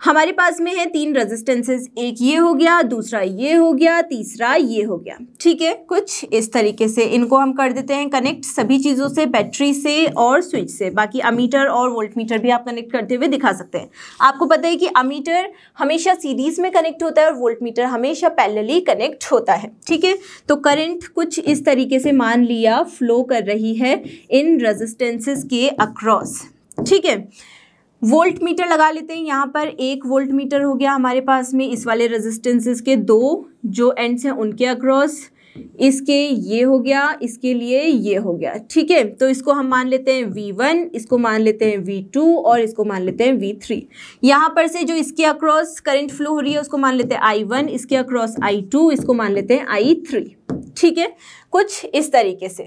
हमारे पास में है तीन रेजिस्टेंसेस एक ये हो गया दूसरा ये हो गया तीसरा ये हो गया ठीक है कुछ इस तरीके से इनको हम कर देते हैं कनेक्ट सभी चीज़ों से बैटरी से और स्विच से बाकी अमीटर और वोल्टमीटर भी आप कनेक्ट करते हुए दिखा सकते हैं आपको पता है कि अमीटर हमेशा सीरीज़ में कनेक्ट होता है और मीटर हमेशा पैलली कनेक्ट होता है ठीक है तो करेंट कुछ इस तरीके से मान लिया फ्लो कर रही है इन रजिस्टेंसेज के अक्रॉस ठीक है वोल्ट मीटर लगा लेते हैं यहाँ पर एक वोल्ट मीटर हो गया हमारे पास में इस वाले रेजिस्टेंसेस के दो जो एंड्स हैं उनके अक्रॉस इसके ये हो गया इसके लिए ये हो गया ठीक है तो इसको हम मान लेते हैं वी वन इसको मान लेते हैं वी टू और इसको मान लेते हैं वी थ्री यहाँ पर से जो इसके अक्रॉस करंट फ्लो हो रही है उसको मान लेते हैं आई वन इसके अक्रॉस आई टू इसको मान लेते हैं आई थ्री ठीक है कुछ इस तरीके से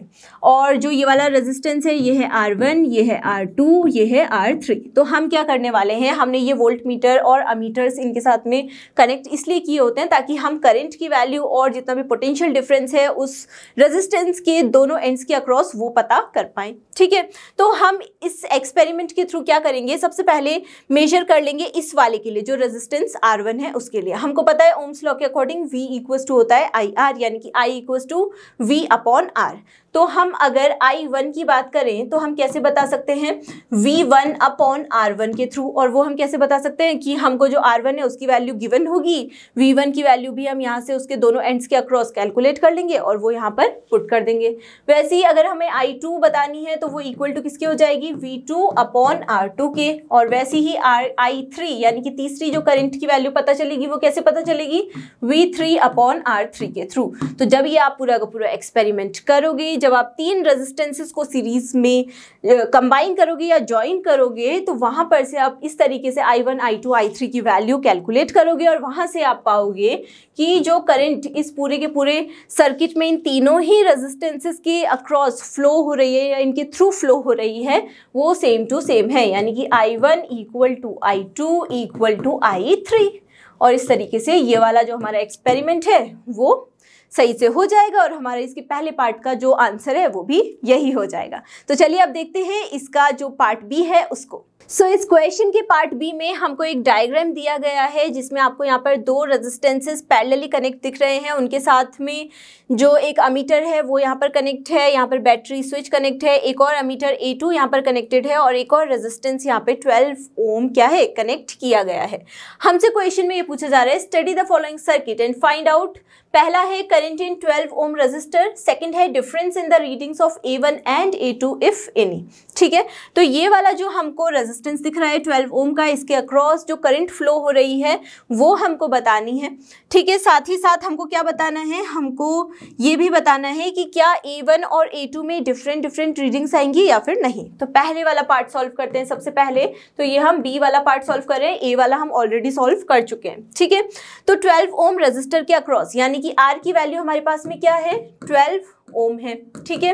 और जो ये वाला रेजिस्टेंस है ये है आर वन ये है आर टू ये है आर थ्री तो हम क्या करने वाले हैं हमने ये वोल्ट मीटर और अमीटर्स इनके साथ में कनेक्ट इसलिए किए होते हैं ताकि हम करंट की वैल्यू और जितना भी पोटेंशियल डिफरेंस है उस रेजिस्टेंस के दोनों एंड्स के अक्रॉस वो पता कर पाएँ ठीक है तो हम इस एक्सपेरिमेंट के थ्रू क्या करेंगे सबसे पहले मेजर कर लेंगे इस वाले के लिए जो रेजिस्टेंस आर वन है उसके लिए हमको पता है ओम्स लॉ के अकॉर्डिंग वी इक्वस टू होता है आई आर यानी कि I equal to V upon R तो हम अगर आई वन की बात करें तो हम कैसे बता सकते हैं V one upon R one के थ्रू और वो हम कैसे बता सकते हैं कि हमको जो आर वन है उसकी वैल्यू गिवन होगी वी वन की वैल्यू भी हम यहाँ से उसके दोनों एंड्स के अक्रॉस कैलकुलेट कर लेंगे और वो यहाँ पर पुट कर देंगे वैसे ही अगर हमें आई टू बतानी है तो वो इक्वल टू किसकी हो जाएगी V two upon R two के और वैसे ही आर आई थ्री यानी कि तीसरी जो करंट की वैल्यू पता चलेगी वो कैसे पता चलेगी V three upon R three के थ्रू तो जब ये आप पूरा का पूरा एक्सपेरिमेंट करोगे जब आप तीन रेजिस्टेंसेस को सीरीज में कंबाइन करोगे या ज्वाइन करोगे तो वहाँ पर से आप इस तरीके से I one I two I three की वैल्यू कैलकुलेट करोगे और वहाँ से आप पाओगे कि जो करंट इस पूरे के पूरे सर्किट में इन तीनों ही रेजिस्टेंसेस के अक्रॉस फ्लो हो रही है या इनके थ्रू फ्लो हो रही है वो सेम टू सेम है यानी कि I one equal to I two equal to I three और इस तरीके से ये वाला जो हमारा एक्सपेरिमेंट है वो सही से हो जाएगा और हमारा इसके पहले पार्ट का जो आंसर है वो भी यही हो जाएगा तो चलिए अब देखते हैं इसका जो पार्ट बी है उसको सो so, इस क्वेश्चन के पार्ट बी में हमको एक डायग्राम दिया गया है जिसमें आपको यहाँ पर दो रेजिस्टेंसेस पैरेलली कनेक्ट दिख रहे हैं उनके साथ में जो एक अमीटर है वो यहाँ पर कनेक्ट है यहाँ पर बैटरी स्विच कनेक्ट है एक और अमीटर ए टू यहाँ पर कनेक्टेड है और एक और रेजिस्टेंस यहाँ पर ट्वेल्व ओम क्या है कनेक्ट किया गया है हमसे क्वेश्चन में ये पूछा जा रहा है study the following circuit and find out पहला है current in 12 ohm resistor second है difference in the readings of A one and A two if any ठीक है तो ये वाला जो हमको रेजिस्टेंस दिख रहा है 12 ओम का इसके अक्रॉस जो करंट फ्लो हो रही है वो हमको बतानी है ठीक है साथ ही साथ हमको क्या बताना है हमको ये भी बताना है कि क्या ए वन और ए टू में डिफरेंट डिफरेंट रीडिंग्स आएंगी या फिर नहीं तो पहले वाला पार्ट सॉल्व करते हैं सबसे पहले तो ये हम बी वाला पार्ट सॉल्व कर रहे हैं ए वाला हम ऑलरेडी सॉल्व कर चुके हैं ठीक है तो ट्वेल्व ओम रजिस्टर के अक्रॉस यानी कि आर की वैल्यू हमारे पास में क्या है ट्वेल्व ओम है ठीक है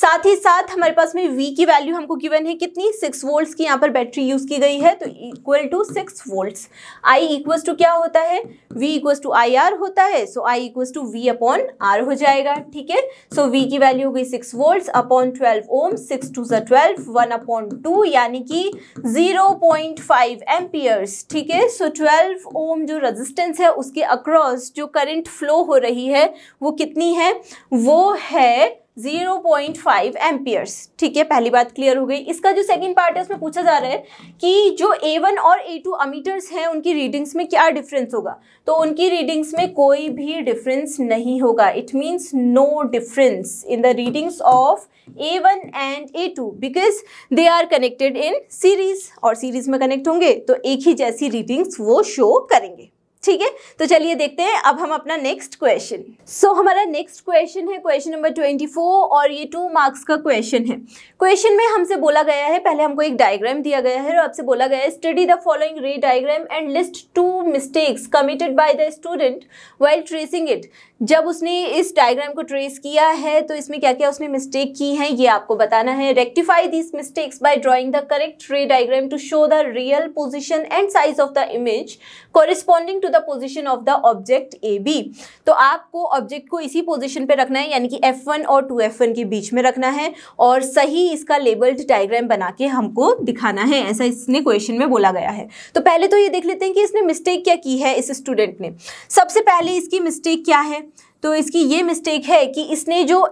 साथ ही साथ हमारे पास में वी की वैल्यू हमको गिवन है कितनी सिक्स वोल्ट्स की यहाँ पर बैटरी यूज़ की गई है तो equal to six volts I equal to क्या होता है V equals to I R होता है so I equals to V upon R हो जाएगा ठीक है सो वी की वैल्यू हो गई six volts upon twelve ohm six two ज़ा ट्वेल्व वन अपॉन टू यानी कि ज़ीरो पॉइंट फाइव एम्पियर्स ठीक है सो ट्वेल्व ओम जो रजिस्टेंस है उसके अक्रॉस जो करेंट फ्लो हो रही है वो कितनी है वो है जीरो पॉइंट फाइव एम्पियर्स ठीक है पहली बात क्लियर हो गई इसका जो सेकंड पार्ट है उसमें पूछा जा रहा है कि जो ए वन और ए टू अमीटर्स हैं उनकी रीडिंग्स में क्या डिफरेंस होगा तो उनकी रीडिंग्स में कोई भी डिफरेंस नहीं होगा it means no difference in the readings of A one and A two because they are connected in series और सीरीज में कनेक्ट होंगे तो एक ही जैसी रीडिंग्स वो शो करेंगे ठीक है तो चलिए देखते हैं अब हम अपना नेक्स्ट क्वेश्चन सो हमारा नेक्स्ट क्वेश्चन है क्वेश्चन नंबर ट्वेंटी फोर और ये टू मार्क्स का क्वेश्चन है क्वेश्चन में हमसे बोला गया है पहले हमको एक डायग्राम दिया गया है और आपसे बोला गया है study the following ray diagram and list two mistakes committed by the student while tracing it जब उसने इस डायग्राम को ट्रेस किया है तो इसमें क्या क्या उसने मिस्टेक की है ये आपको बताना है rectify this mistakes by drawing the correct ray diagram to show the real position and size of the image corresponding to the position of the object A B तो आपको ऑब्जेक्ट को इसी पोजिशन पर रखना है यानी कि एफ वन और टू एफ वन के बीच में रखना है और सही इसका लेबल्ड डायग्राम बना के हमको दिखाना है ऐसा इसने क्वेश्चन में बोला गया है तो पहले तो ये देख लेते हैं कि इसने मिस्टेक क्या की है इस स्टूडेंट ने सबसे पहले इसकी मिस्टेक क्या है तो इसकी ये मिस्टेक है कि इसने जो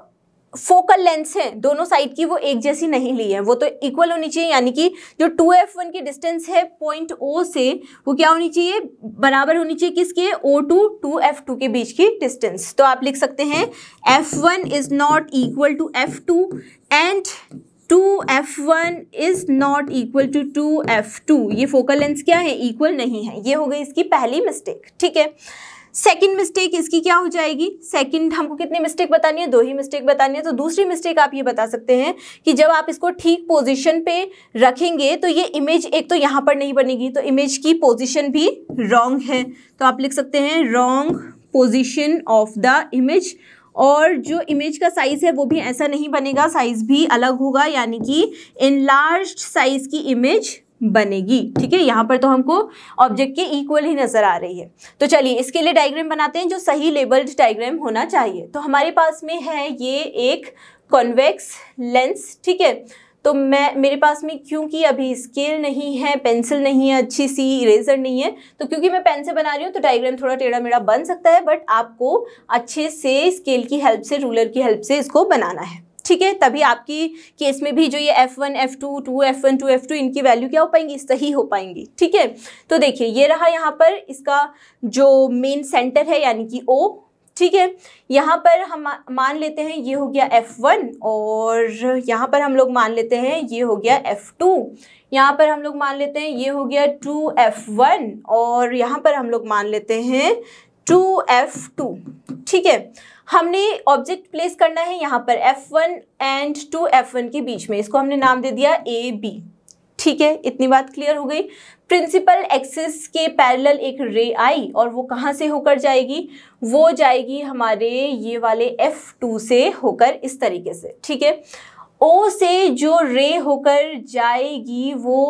फोकल लेंथ है दोनों साइड की वो एक जैसी नहीं ली है वो तो इक्वल होनी चाहिए यानी कि जो टू एफ वन की डिस्टेंस है पॉइंट ओ से वो क्या होनी चाहिए बराबर होनी चाहिए किसके O to two F two के बीच की डिस्टेंस तो आप लिख सकते हैं F one is not equal to F two and two F one is not equal to two F two ये फोकल लेंथ क्या है इक्वल नहीं है ये हो गई इसकी पहली मिस्टेक ठीक है सेकंड मिस्टेक इसकी क्या हो जाएगी सेकंड हमको कितनी मिस्टेक बतानी है दो ही मिस्टेक बतानी है तो दूसरी मिस्टेक आप ये बता सकते हैं कि जब आप इसको ठीक पोजीशन पे रखेंगे तो ये इमेज एक तो यहाँ पर नहीं बनेगी तो इमेज की पोजीशन भी रॉन्ग है तो आप लिख सकते हैं wrong position of the image और जो इमेज का साइज़ है वो भी ऐसा नहीं बनेगा साइज़ भी अलग होगा यानी कि इन लार्ज साइज़ की इमेज बनेगी ठीक है यहाँ पर तो हमको ऑब्जेक्ट की इक्वल ही नज़र आ रही है तो चलिए इसके लिए डायग्राम बनाते हैं जो सही लेबल्ड डायग्राम होना चाहिए तो हमारे पास में है ये एक कॉन्वेक्स लेंस ठीक है तो मैं मेरे पास में क्योंकि अभी स्केल नहीं है पेंसिल नहीं है अच्छी सी इरेजर नहीं है तो क्योंकि मैं पेन से बना रही हूँ तो डायग्राम थोड़ा टेढ़ा मेढ़ा बन सकता है बट आपको अच्छे से स्केल की हेल्प से रूलर की हेल्प से इसको बनाना है ठीक है तभी आपकी केस में भी जो ये F one F two two F one two F two इनकी वैल्यू क्या हो पाएंगी सही हो पाएंगी ठीक है तो देखिए ये रहा यहाँ पर इसका जो मेन सेंटर है यानी कि ओ ठीक है यहाँ पर हम मान लेते हैं ये हो गया F1 और यहाँ पर हम लोग मान लेते हैं ये हो गया F2 यहाँ पर हम लोग मान लेते हैं ये हो गया 2F1 और यहाँ पर हम लोग मान लेते हैं 2F2 ठीक है हमने ऑब्जेक्ट प्लेस करना है यहाँ पर F1 एंड टू वन के बीच में इसको हमने नाम दे दिया ए बी ठीक है इतनी बात क्लियर हो गई प्रिंसिपल एक्सिस के पैरेलल एक रे आई और वो कहाँ से होकर जाएगी वो जाएगी हमारे ये वाले F2 से होकर इस तरीके से ठीक है ओ से जो रे होकर जाएगी वो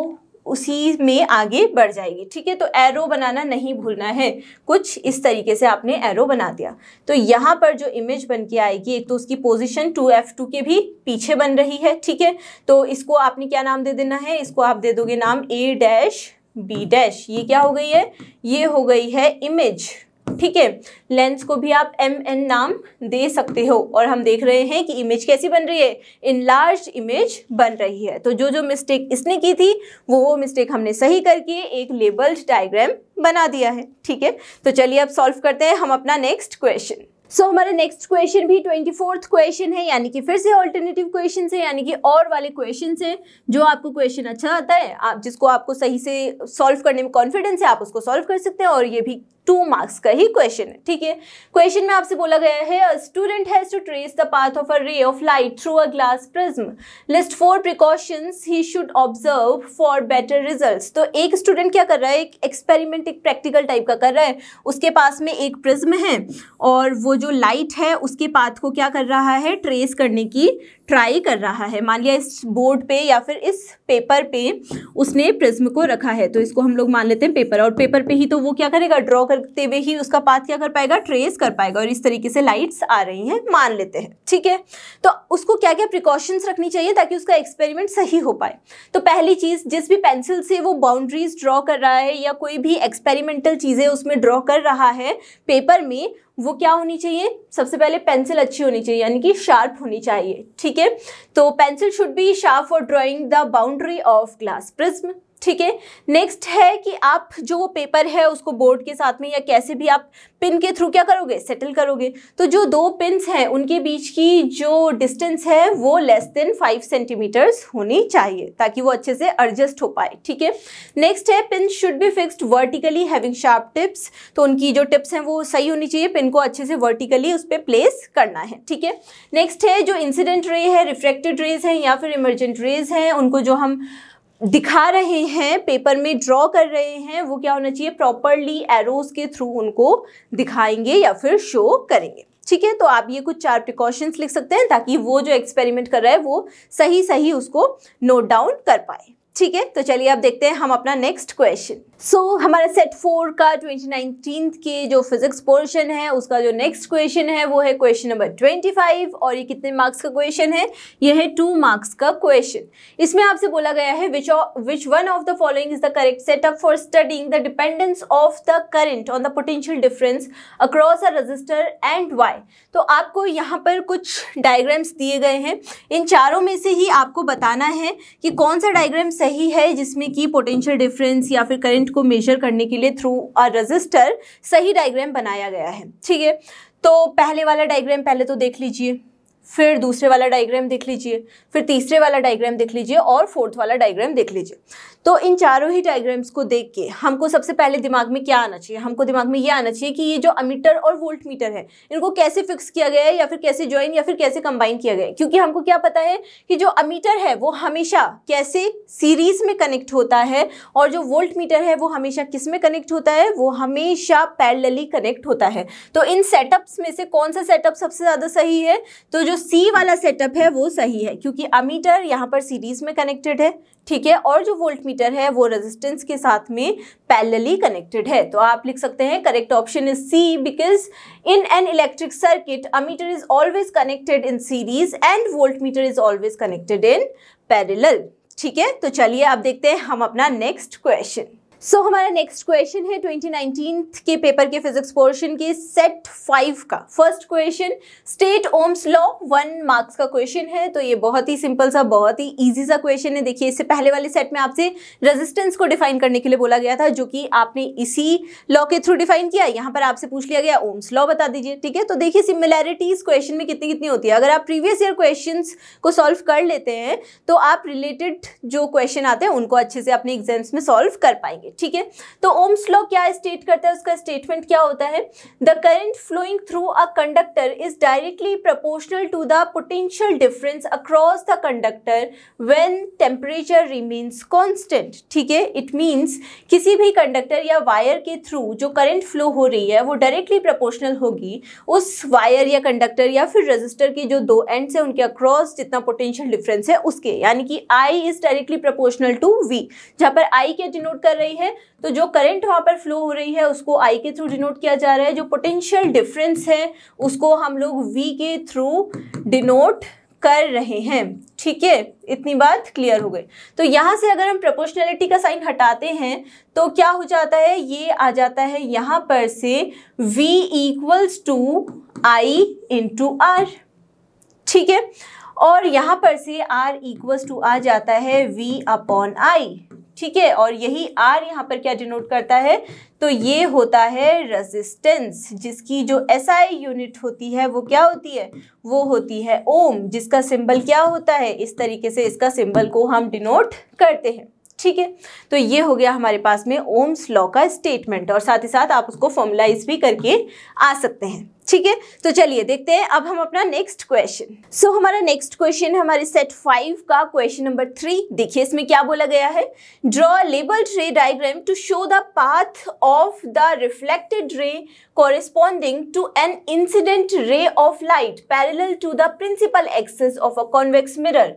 उसी में आगे बढ़ जाएगी ठीक है तो एरो बनाना नहीं भूलना है कुछ इस तरीके से आपने एरो बना दिया तो यहाँ पर जो इमेज बन के आएगी एक तो उसकी पोजीशन टू एफ टू के भी पीछे बन रही है ठीक है तो इसको आपने क्या नाम दे देना है इसको आप दे दोगे नाम ए डैश बी डैश ये क्या हो गई है ये हो गई है इमेज ठीक है लेंस को भी आप एम एन नाम दे सकते हो और हम देख रहे हैं कि इमेज कैसी बन रही है इन लार्ज इमेज बन रही है तो जो जो मिस्टेक इसने की थी वो वो मिस्टेक हमने सही करके एक लेबल्ड डायग्राम बना दिया है ठीक है तो चलिए अब सॉल्व करते हैं हम अपना नेक्स्ट क्वेश्चन सो हमारा नेक्स्ट क्वेश्चन भी ट्वेंटी फोर्थ क्वेश्चन है यानी कि फिर से ऑल्टरनेटिव क्वेश्चन है यानी कि और वाले क्वेश्चन हैं जो आपको क्वेश्चन अच्छा आता है आप जिसको आपको सही से सॉल्व करने में कॉन्फिडेंस है आप उसको सॉल्व कर सकते हैं और ये भी टू मार्क्स का ही क्वेश्चन है ठीक है क्वेश्चन में आपसे बोला गया है student has to trace the path of a ray of light through a glass prism list four precautions he should observe for better results तो एक स्टूडेंट क्या कर रहा है एक एक्सपेरिमेंट एक प्रैक्टिकल टाइप का कर रहा है उसके पास में एक प्रिज्म है और वो जो लाइट है उसके पाथ को क्या कर रहा है ट्रेस करने की ट्राई कर रहा है मान लिया इस बोर्ड पे या फिर इस पेपर पे उसने प्रिज्म को रखा है तो इसको हम लोग मान लेते हैं पेपर और पेपर पे ही तो वो क्या करेगा ड्रॉ करते हुए ही उसका पाथ क्या कर पाएगा ट्रेस कर पाएगा और इस तरीके से लाइट्स आ रही हैं मान लेते हैं ठीक है तो उसको क्या क्या प्रिकॉशंस रखनी चाहिए ताकि उसका एक्सपेरिमेंट सही हो पाए तो पहली चीज़ जिस भी पेंसिल से वो बाउंड्रीज ड्रॉ कर रहा है या कोई भी एक्सपेरिमेंटल चीज़ें उसमें ड्रॉ कर रहा है पेपर में वो क्या होनी चाहिए सबसे पहले पेंसिल अच्छी होनी चाहिए यानी कि शार्प होनी चाहिए ठीक है तो pencil should be sharp for drawing the boundary of glass prism ठीक है नेक्स्ट है कि आप जो पेपर है उसको बोर्ड के साथ में या कैसे भी आप पिन के थ्रू क्या करोगे सेटल करोगे तो जो दो पिन्स हैं उनके बीच की जो डिस्टेंस है वो लेस देन फाइव सेंटीमीटर्स होनी चाहिए ताकि वो अच्छे से एडजस्ट हो पाए ठीक है नेक्स्ट है pin should be fixed vertically having sharp tips तो उनकी जो टिप्स हैं वो सही होनी चाहिए पिन को अच्छे से वर्टिकली उस पर प्लेस करना है ठीक है नेक्स्ट है जो इंसिडेंट रे है रिफ्रेक्टेड रेज हैं या फिर इमरजेंट रेज हैं उनको जो हम दिखा रहे हैं पेपर में ड्रॉ कर रहे हैं वो क्या होना चाहिए प्रॉपरली एरोज के थ्रू उनको दिखाएंगे या फिर शो करेंगे ठीक है तो आप ये कुछ चार प्रिकॉशंस लिख सकते हैं ताकि वो जो एक्सपेरिमेंट कर रहा है वो सही सही उसको नोट डाउन कर पाए ठीक है तो चलिए अब देखते हैं हम अपना नेक्स्ट क्वेश्चन सो so, हमारा सेट फोर का ट्वेंटी नाइनटीन के जो फिजिक्स पोर्शन है उसका जो नेक्स्ट क्वेश्चन है वो है क्वेश्चन नंबर ट्वेंटी फाइव और ये कितने मार्क्स का क्वेश्चन है ये है टू मार्क्स का क्वेश्चन इसमें आपसे बोला गया है which which one of the following is the correct setup for studying the dependence of the current on the potential difference across a resistor and why तो आपको यहाँ पर कुछ डायग्राम्स दिए गए हैं इन चारों में से ही आपको बताना है कि कौन सा डायग्राम सही है जिसमें कि पोटेंशियल डिफरेंस या फिर करेंट को मेजर करने के लिए थ्रू अ रजिस्टर सही डायग्राम बनाया गया है ठीक है तो पहले वाला डायग्राम पहले तो देख लीजिए फिर दूसरे वाला डायग्राम देख लीजिए फिर तीसरे वाला डायग्राम देख लीजिए और फोर्थ वाला डायग्राम देख लीजिए तो इन चारों ही डायग्राम्स को देख के हमको सबसे पहले दिमाग में क्या आना चाहिए हमको दिमाग में ये आना चाहिए कि ये जो अमीटर और वोल्ट मीटर है इनको कैसे फिक्स किया गया है या फिर कैसे ज्वाइन या फिर कैसे कंबाइन किया गया है क्योंकि हमको क्या पता है कि जो अमीटर है वो हमेशा कैसे सीरीज में कनेक्ट होता है और जो वोल्ट मीटर है वो हमेशा किस में कनेक्ट होता है वो हमेशा पैरलली कनेक्ट होता है तो इन सेटअप्स में से कौन सा सेटअप सबसे ज़्यादा सही है तो जो सी वाला सेटअप है वो सही है क्योंकि अमीटर यहाँ पर सीरीज में कनेक्टेड है ठीक है और जो वोल्ट मीटर है वो रेजिस्टेंस के साथ में पैलली कनेक्टेड है तो आप लिख सकते हैं correct option is C because in an electric circuit ammeter is always connected in series and voltmeter is always connected in parallel ठीक है तो चलिए आप देखते हैं हम अपना नेक्स्ट क्वेश्चन सो so, हमारा नेक्स्ट क्वेश्चन है नाइनटीन के पेपर के फिजिक्स पोर्शन के सेट फाइव का first question state Ohm's law one marks का क्वेश्चन है तो ये बहुत ही सिंपल सा बहुत ही इजी सा क्वेश्चन है देखिए इससे पहले वाले सेट में आपसे रेजिस्टेंस को डिफाइन करने के लिए बोला गया था जो कि आपने इसी लॉ के थ्रू डिफाइन किया यहाँ पर आपसे पूछ लिया गया ओम्स लॉ बता दीजिए ठीक है तो देखिए सिमिलैरिटीज क्वेश्चन में कितनी कितनी होती है अगर आप प्रीवियस ईयर क्वेश्चन को सॉल्व कर लेते हैं तो आप रिलेटेड जो क्वेश्चन आते हैं उनको अच्छे से अपने एग्जाम्स में सॉल्व कर पाएंगे ठीक है तो ओम स्लो क्या स्टेट करता है उसका स्टेटमेंट क्या होता है the current flowing through a conductor is directly proportional to the potential difference across the conductor when temperature remains constant ठीक है इट मीन्स किसी भी कंडक्टर या वायर के थ्रू जो करेंट फ्लो हो रही है वो डायरेक्टली प्रपोर्शनल होगी उस वायर या कंडक्टर या फिर रजिस्टर के जो दो एंड है उनके अक्रॉस जितना पोटेंशियल डिफरेंस है उसके यानी कि I is directly proportional to V जहाँ पर आई क्या डिनोट कर रही है है तो जो करंट वहाँ पर फ्लो हो रही है उसको आई के थ्रू डिनोट किया जा रहा है जो पोटेंशियल डिफरेंस है उसको हम लोग वी के थ्रू डिनोट कर रहे हैं ठीक है इतनी बात क्लियर हो गई तो यहाँ से अगर हम प्रपोर्शनैलिटी का साइन हटाते हैं तो क्या हो जाता है ये आ जाता है यहाँ पर से V equals to I into R ठीक है और यहाँ पर से r इक्वल्स टू आ जाता है v अपॉन आई ठीक है और यही आर यहाँ पर क्या डिनोट करता है तो ये होता है रेजिस्टेंस जिसकी जो एस आई यूनिट होती है वो क्या होती है वो होती है ओम जिसका सिंबल क्या होता है इस तरीके से इसका सिंबल को हम डिनोट करते हैं ठीक है तो ये हो गया हमारे पास में ओम्स लॉ का स्टेटमेंट और साथ ही साथ आप उसको फॉर्मलाइज भी करके आ सकते हैं ठीक है तो चलिए देखते हैं अब हम अपना नेक्स्ट क्वेश्चन सो हमारा नेक्स्ट क्वेश्चन हमारे सेट फाइव का क्वेश्चन नंबर थ्री देखिए इसमें क्या बोला गया है draw label ray diagram to show the path of the reflected ray corresponding to an incident ray of light parallel to the principal axis of a convex mirror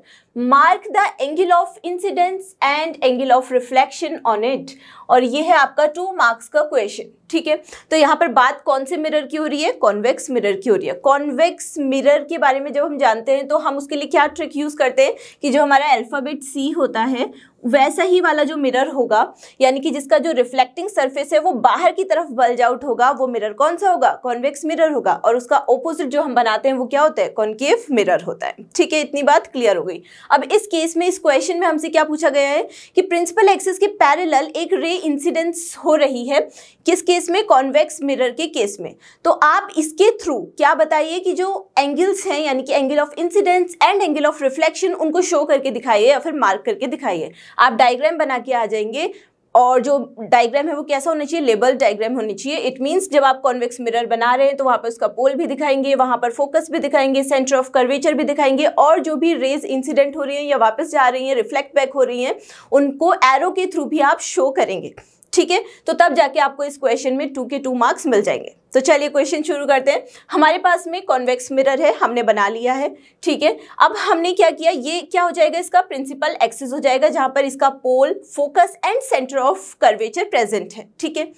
mark the angle of incidence and angle of reflection on it और ये है आपका to marks का question ठीक है तो यहाँ पर बात कौन से मिरर की हो रही है कॉन्वेक्स मिरर की हो रही है कॉन्वेक्स मिरर के बारे में जब हम जानते हैं तो हम उसके लिए क्या ट्रिक यूज़ करते हैं कि जो हमारा अल्फ़ाबेट सी होता है वैसा ही वाला जो मिरर होगा यानी कि जिसका जो रिफ्लेक्टिंग सरफेस है वो बाहर की तरफ बल्ज आउट होगा वो मिरर कौन सा होगा कॉन्वेक्स मिरर होगा और उसका ओपोजिट जो हम बनाते हैं वो क्या होता है कॉन्केव मिरर होता है ठीक है इतनी बात क्लियर हो गई अब इस केस में इस क्वेश्चन में हमसे क्या पूछा गया है कि प्रिंसिपल एक्सिस के पैरेलल एक रे इंसिडेंस हो रही है किस केस में कॉन्वेक्स मिरर के केस में तो आप इसके थ्रू क्या बताइए कि जो एंगल्स हैं यानी कि angle of incidence and angle of reflection उनको शो करके दिखाइए या फिर मार्क करके दिखाइए आप डायग्राम बना के आ जाएंगे और जो डायग्राम है वो कैसा होना चाहिए लेबल डायग्राम होनी चाहिए इट मीन्स जब आप कॉन्वेक्स मिरर बना रहे हैं तो वहाँ पर उसका पोल भी दिखाएंगे वहाँ पर फोकस भी दिखाएंगे सेंटर ऑफ कर्वेचर भी दिखाएंगे और जो भी रेज इंसिडेंट हो रही है या वापस जा रही हैं रिफ्लेक्ट बैक हो रही हैं उनको एरो के थ्रू भी आप शो करेंगे ठीक है तो तब जाके आपको इस क्वेश्चन में टू के टू मार्क्स मिल जाएंगे तो चलिए क्वेश्चन शुरू करते हैं हमारे पास में कॉन्वेक्स मिरर है हमने बना लिया है ठीक है अब हमने क्या किया ये क्या हो जाएगा इसका प्रिंसिपल एक्सिस हो जाएगा जहाँ पर इसका pole focus and centre of curvature present है ठीक है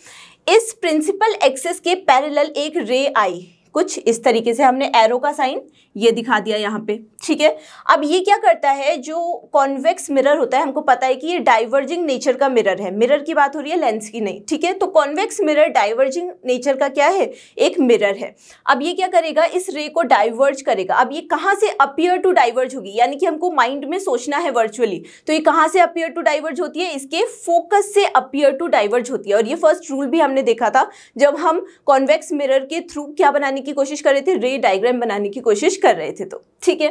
इस प्रिंसिपल एक्सिस के पैरेलल एक रे आई कुछ इस तरीके से हमने एरो का साइन ये दिखा दिया यहाँ पे ठीक है अब ये क्या करता है जो कॉन्वेक्स मिरर होता है हमको पता है कि ये डाइवर्जिंग नेचर का मिरर है मिरर की बात हो रही है लेंस की नहीं ठीक है तो कॉन्वेक्स मिरर डाइवर्जिंग नेचर का क्या है एक मिरर है अब ये क्या करेगा इस रे को डाइवर्ज करेगा अब ये कहाँ से अपियर टू डाइवर्ज होगी यानी कि हमको माइंड में सोचना है वर्चुअली तो ये कहाँ से अपियर टू डाइवर्ज होती है इसके फोकस से अपियर टू डाइवर्ज होती है और ये फर्स्ट रूल भी हमने देखा था जब हम कॉन्वेक्स मिरर के थ्रू क्या बनाने की कोशिश कर रहे थे रे डायग्राम बनाने की कोशिश कर रहे थे तो ठीक है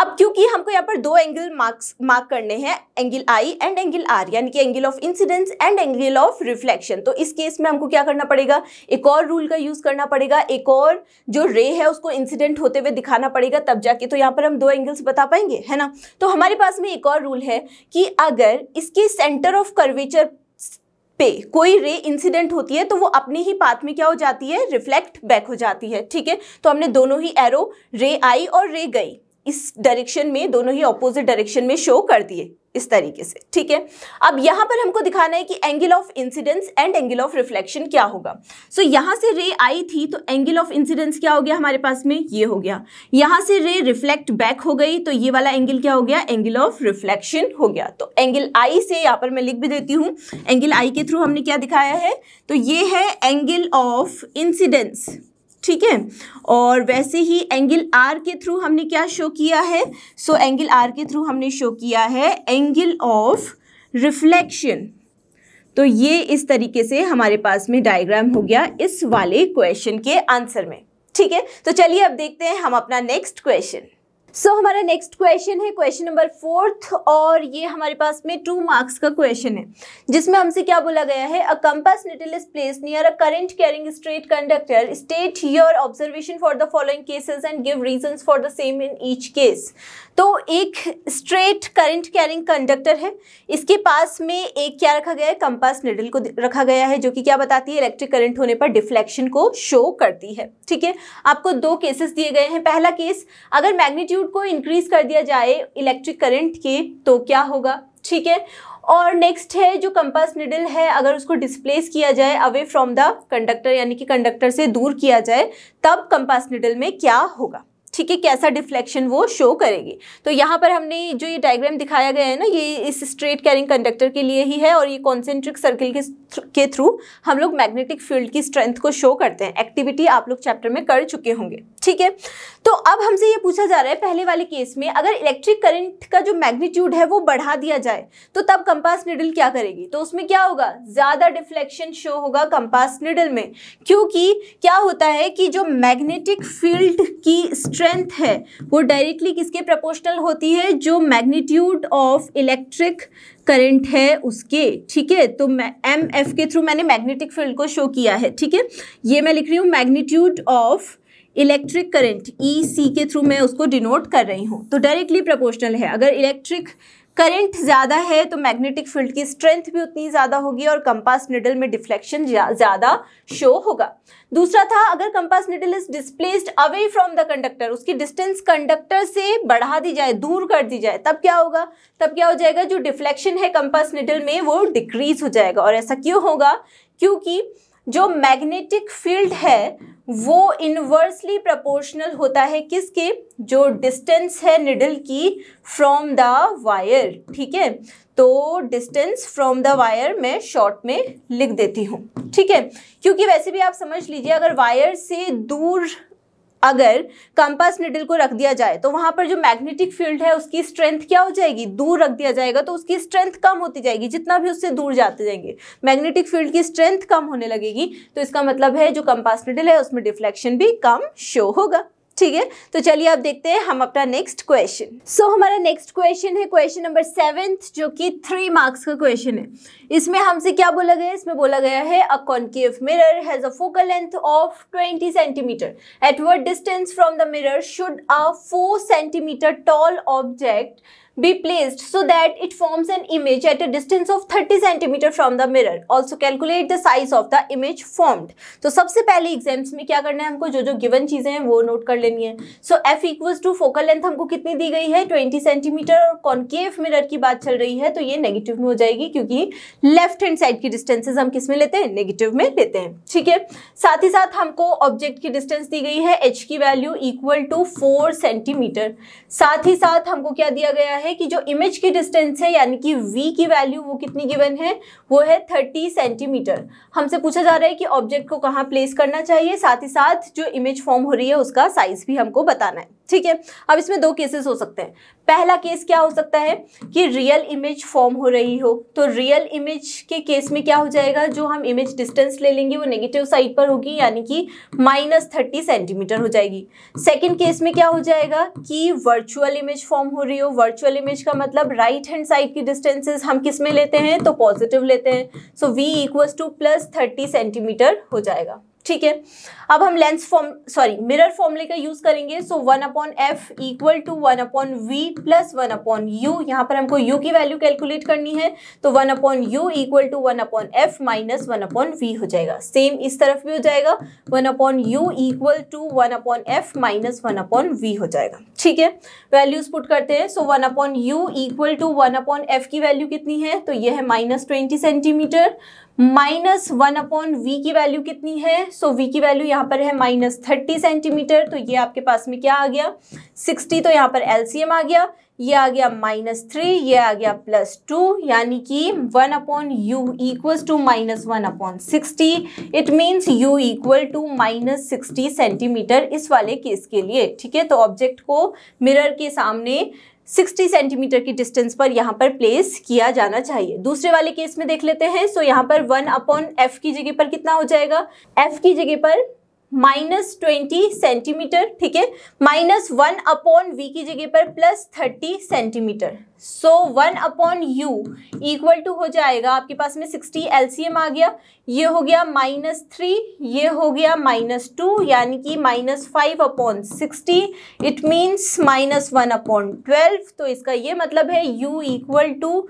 अब क्योंकि हमको यहाँ पर दो एंगल मार्क्स मार्क करने हैं angle I and angle R यानी कि angle of incidence and angle of reflection तो इस केस में हमको क्या करना पड़ेगा एक और रूल का यूज़ करना पड़ेगा एक और जो रे है उसको इंसिडेंट होते हुए दिखाना पड़ेगा तब जाके तो यहाँ पर हम दो एंगल्स बता पाएंगे है ना तो हमारे पास में एक और रूल है कि अगर इसके सेंटर ऑफ कर्वेचर पे कोई रे इंसिडेंट होती है तो वो अपने ही पाथ में क्या हो जाती है रिफ्लेक्ट बैक हो जाती है ठीक है तो हमने दोनों ही एरो रे आई और रे गई इस डायरेक्शन में दोनों ही ऑपोजिट डायरेक्शन में शो कर दिए इस तरीके से ठीक है अब यहां पर हमको दिखाना है कि angle of incidence and angle of reflection क्या होगा सो so, यहां से रे आई थी तो एंगल ऑफ इंसिडेंस क्या हो गया हमारे पास में ये हो गया यहां से रे रिफ्लेक्ट बैक हो गई तो ये वाला एंगल क्या हो गया एंगल ऑफ रिफ्लेक्शन हो गया तो एंगल आई से यहाँ पर मैं लिख भी देती हूं एंगल आई के थ्रू हमने क्या दिखाया है तो ये है एंगल ऑफ इंसिडेंस ठीक है और वैसे ही एंगल आर के थ्रू हमने क्या शो किया है सो एंगल आर के थ्रू हमने शो किया है एंगल ऑफ रिफ्लेक्शन तो ये इस तरीके से हमारे पास में डायग्राम हो गया इस वाले क्वेश्चन के आंसर में ठीक है तो चलिए अब देखते हैं हम अपना नेक्स्ट क्वेश्चन सो so, हमारा नेक्स्ट क्वेश्चन है क्वेश्चन नंबर फोर्थ और ये हमारे पास में टू मार्क्स का क्वेश्चन है जिसमें हमसे क्या बोला गया है a compass little is place near a current carrying straight conductor state your observation for the following cases and give reasons for the same in each case तो एक स्ट्रेट करंट कैरिंग कंडक्टर है इसके पास में एक क्या रखा गया है कंपास निडल को रखा गया है जो कि क्या बताती है इलेक्ट्रिक करंट होने पर डिफ्लेक्शन को शो करती है ठीक है आपको दो केसेस दिए गए हैं पहला केस अगर मैग्नीट्यूड को इंक्रीज कर दिया जाए इलेक्ट्रिक करंट के तो क्या होगा ठीक है और नेक्स्ट है जो कंपास निडल है अगर उसको डिस्प्लेस किया जाए अवे फ्रॉम द कंडक्टर यानी कि कंडक्टर से दूर किया जाए तब कंपास निडल में क्या होगा ठीक है कैसा डिफ्लेक्शन वो शो करेगी तो यहाँ पर हमने जो ये डायग्राम दिखाया गया है ना ये इस स्ट्रेट कैरिंग कंडक्टर के लिए ही है और ये कॉन्सेंट्रिक सर्किल के के थ्रू हम लोग मैग्नेटिक फील्ड की स्ट्रेंथ को शो करते हैं एक्टिविटी आप लोग चैप्टर में कर चुके होंगे ठीक है तो अब हमसे ये पूछा जा रहा है पहले वाले केस में अगर इलेक्ट्रिक करंट का जो मैग्नीट्यूड है वो बढ़ा दिया जाए तो तब कंपास निडल क्या करेगी तो उसमें क्या होगा ज़्यादा डिफ्लेक्शन शो होगा कंपास निडल में क्योंकि क्या होता है कि जो मैग्नेटिक फील्ड की स्ट्रेंथ है वो डायरेक्टली किसके प्रपोर्शनल होती है जो मैग्नीट्यूड ऑफ इलेक्ट्रिक करंट है उसके ठीक है तो मैं एम एफ के थ्रू मैंने मैग्नेटिक फील्ड को शो किया है ठीक है ये मैं लिख रही हूँ magnitude of electric current E C के थ्रू मैं उसको डिनोट कर रही हूँ तो डायरेक्टली प्रोपोर्शनल है अगर इलेक्ट्रिक करंट ज़्यादा है तो मैग्नेटिक फील्ड की स्ट्रेंथ भी उतनी ज़्यादा होगी और कंपास निडल में डिफ्लेक्शन ज़्यादा शो होगा दूसरा था अगर compass needle is displaced away from the conductor उसकी डिस्टेंस कंडक्टर से बढ़ा दी जाए दूर कर दी जाए तब क्या होगा तब क्या हो जाएगा जो डिफ्लेक्शन है कंपास निडल में वो डिक्रीज हो जाएगा और ऐसा क्यों होगा क्योंकि जो मैग्नेटिक फील्ड है वो इन्वर्सली प्रपोर्शनल होता है किसके जो डिस्टेंस है निडल की फ्रॉम द वायर ठीक है तो डिस्टेंस फ्रॉम द वायर मैं शॉर्ट में लिख देती हूँ ठीक है क्योंकि वैसे भी आप समझ लीजिए अगर वायर से दूर अगर कंपास निडल को रख दिया जाए तो वहां पर जो मैग्नेटिक फील्ड है उसकी स्ट्रेंथ क्या हो जाएगी दूर रख दिया जाएगा तो उसकी स्ट्रेंथ कम होती जाएगी जितना भी उससे दूर जाते जाएंगे मैग्नेटिक फील्ड की स्ट्रेंथ कम होने लगेगी तो इसका मतलब है जो कंपास निडल है उसमें डिफ्लेक्शन भी कम शो होगा ठीक है तो चलिए अब देखते हैं हम अपना नेक्स्ट क्वेश्चन सो हमारा नेक्स्ट क्वेश्चन है क्वेश्चन नंबर सेवेंथ जो कि थ्री मार्क्स का क्वेश्चन है इसमें हमसे क्या बोला गया इसमें बोला गया है a concave mirror has a focal length of 20 centimetre at what distance from the mirror should a four centimetre tall object be placed so that it forms an image at a distance of 30 centimeter from the mirror. Also calculate the size of the image formed. तो सबसे पहले exams में क्या करना है हमको जो जो गिवन चीजें हैं वो नोट कर लेनी है so F equals to focal length हमको कितनी दी गई है 20 सेंटीमीटर और कॉन्केव मिरर की बात चल रही है तो ये नेगेटिव में हो जाएगी क्योंकि लेफ्ट हैंड साइड की डिस्टेंसेज हम किस में लेते हैं नेगेटिव में लेते हैं ठीक है साथ ही साथ हमको ऑब्जेक्ट की डिस्टेंस दी गई है एच की value equal to four centimetre साथ ही साथ हमको क्या दिया गया है है कि जो इमेज की डिस्टेंस है यानी कि वी की वैल्यू वो कितनी गिवन है वो है थर्टी सेंटीमीटर हमसे पूछा जा रहा है कि ऑब्जेक्ट को कहाँ प्लेस करना चाहिए साथ ही साथ जो इमेज फॉर्म हो रही है उसका साइज भी हमको बताना है ठीक है अब इसमें दो केसेस हो सकते हैं पहला केस क्या हो सकता है कि रियल इमेज फॉर्म हो रही हो तो रियल इमेज के केस में क्या हो जाएगा जो हम इमेज डिस्टेंस ले लेंगे वो नेगेटिव साइड पर होगी यानी कि माइनस थर्टी सेंटीमीटर हो जाएगी सेकंड केस में क्या हो जाएगा कि वर्चुअल इमेज फॉर्म हो रही हो वर्चुअल इमेज का मतलब राइट हैंड साइड की डिस्टेंसेज हम किस में लेते हैं तो पॉजिटिव लेते हैं so V equals to plus thirty centimetre हो जाएगा ठीक है अब हम लेंस फॉर्म सॉरी मिरर फॉर्मूले का यूज करेंगे so one upon F equal to one upon V plus one upon U यहाँ पर हमको यू की वैल्यू कैलकुलेट करनी है तो one upon U equal to one upon F minus one upon V हो जाएगा सेम इस तरफ भी हो जाएगा one upon U equal to one upon F minus one upon V हो जाएगा ठीक है वैल्यूज पुट करते हैं so one upon U equal to one upon F की वैल्यू कितनी है तो यह है minus twenty centimetre minus one upon V की वैल्यू कितनी है सो so, वी की वैल्यू यहाँ पर है माइनस थर्टी सेंटीमीटर तो ये आपके पास में क्या आ गया सिक्सटी तो यहाँ पर एलसीएम आ गया ये आ गया माइनस थ्री ये आ गया प्लस टू यानी कि one upon U equal to minus one upon sixty it means U equal to minus sixty centimetre इस वाले केस के लिए ठीक है तो ऑब्जेक्ट को मिरर के सामने 60 सेंटीमीटर की डिस्टेंस पर यहाँ पर प्लेस किया जाना चाहिए दूसरे वाले केस में देख लेते हैं सो तो यहाँ पर वन अपॉन एफ की जगह पर कितना हो जाएगा एफ की जगह पर माइनस ट्वेंटी सेंटीमीटर ठीक है माइनस वन अपॉन वी की जगह पर plus thirty centimetre so one upon U equal to हो जाएगा आपके पास में सिक्सटी एलसीएम आ गया ये हो गया माइनस थ्री ये हो गया माइनस टू यानी कि minus five upon sixty it means minus one upon twelve तो इसका ये मतलब है U equal to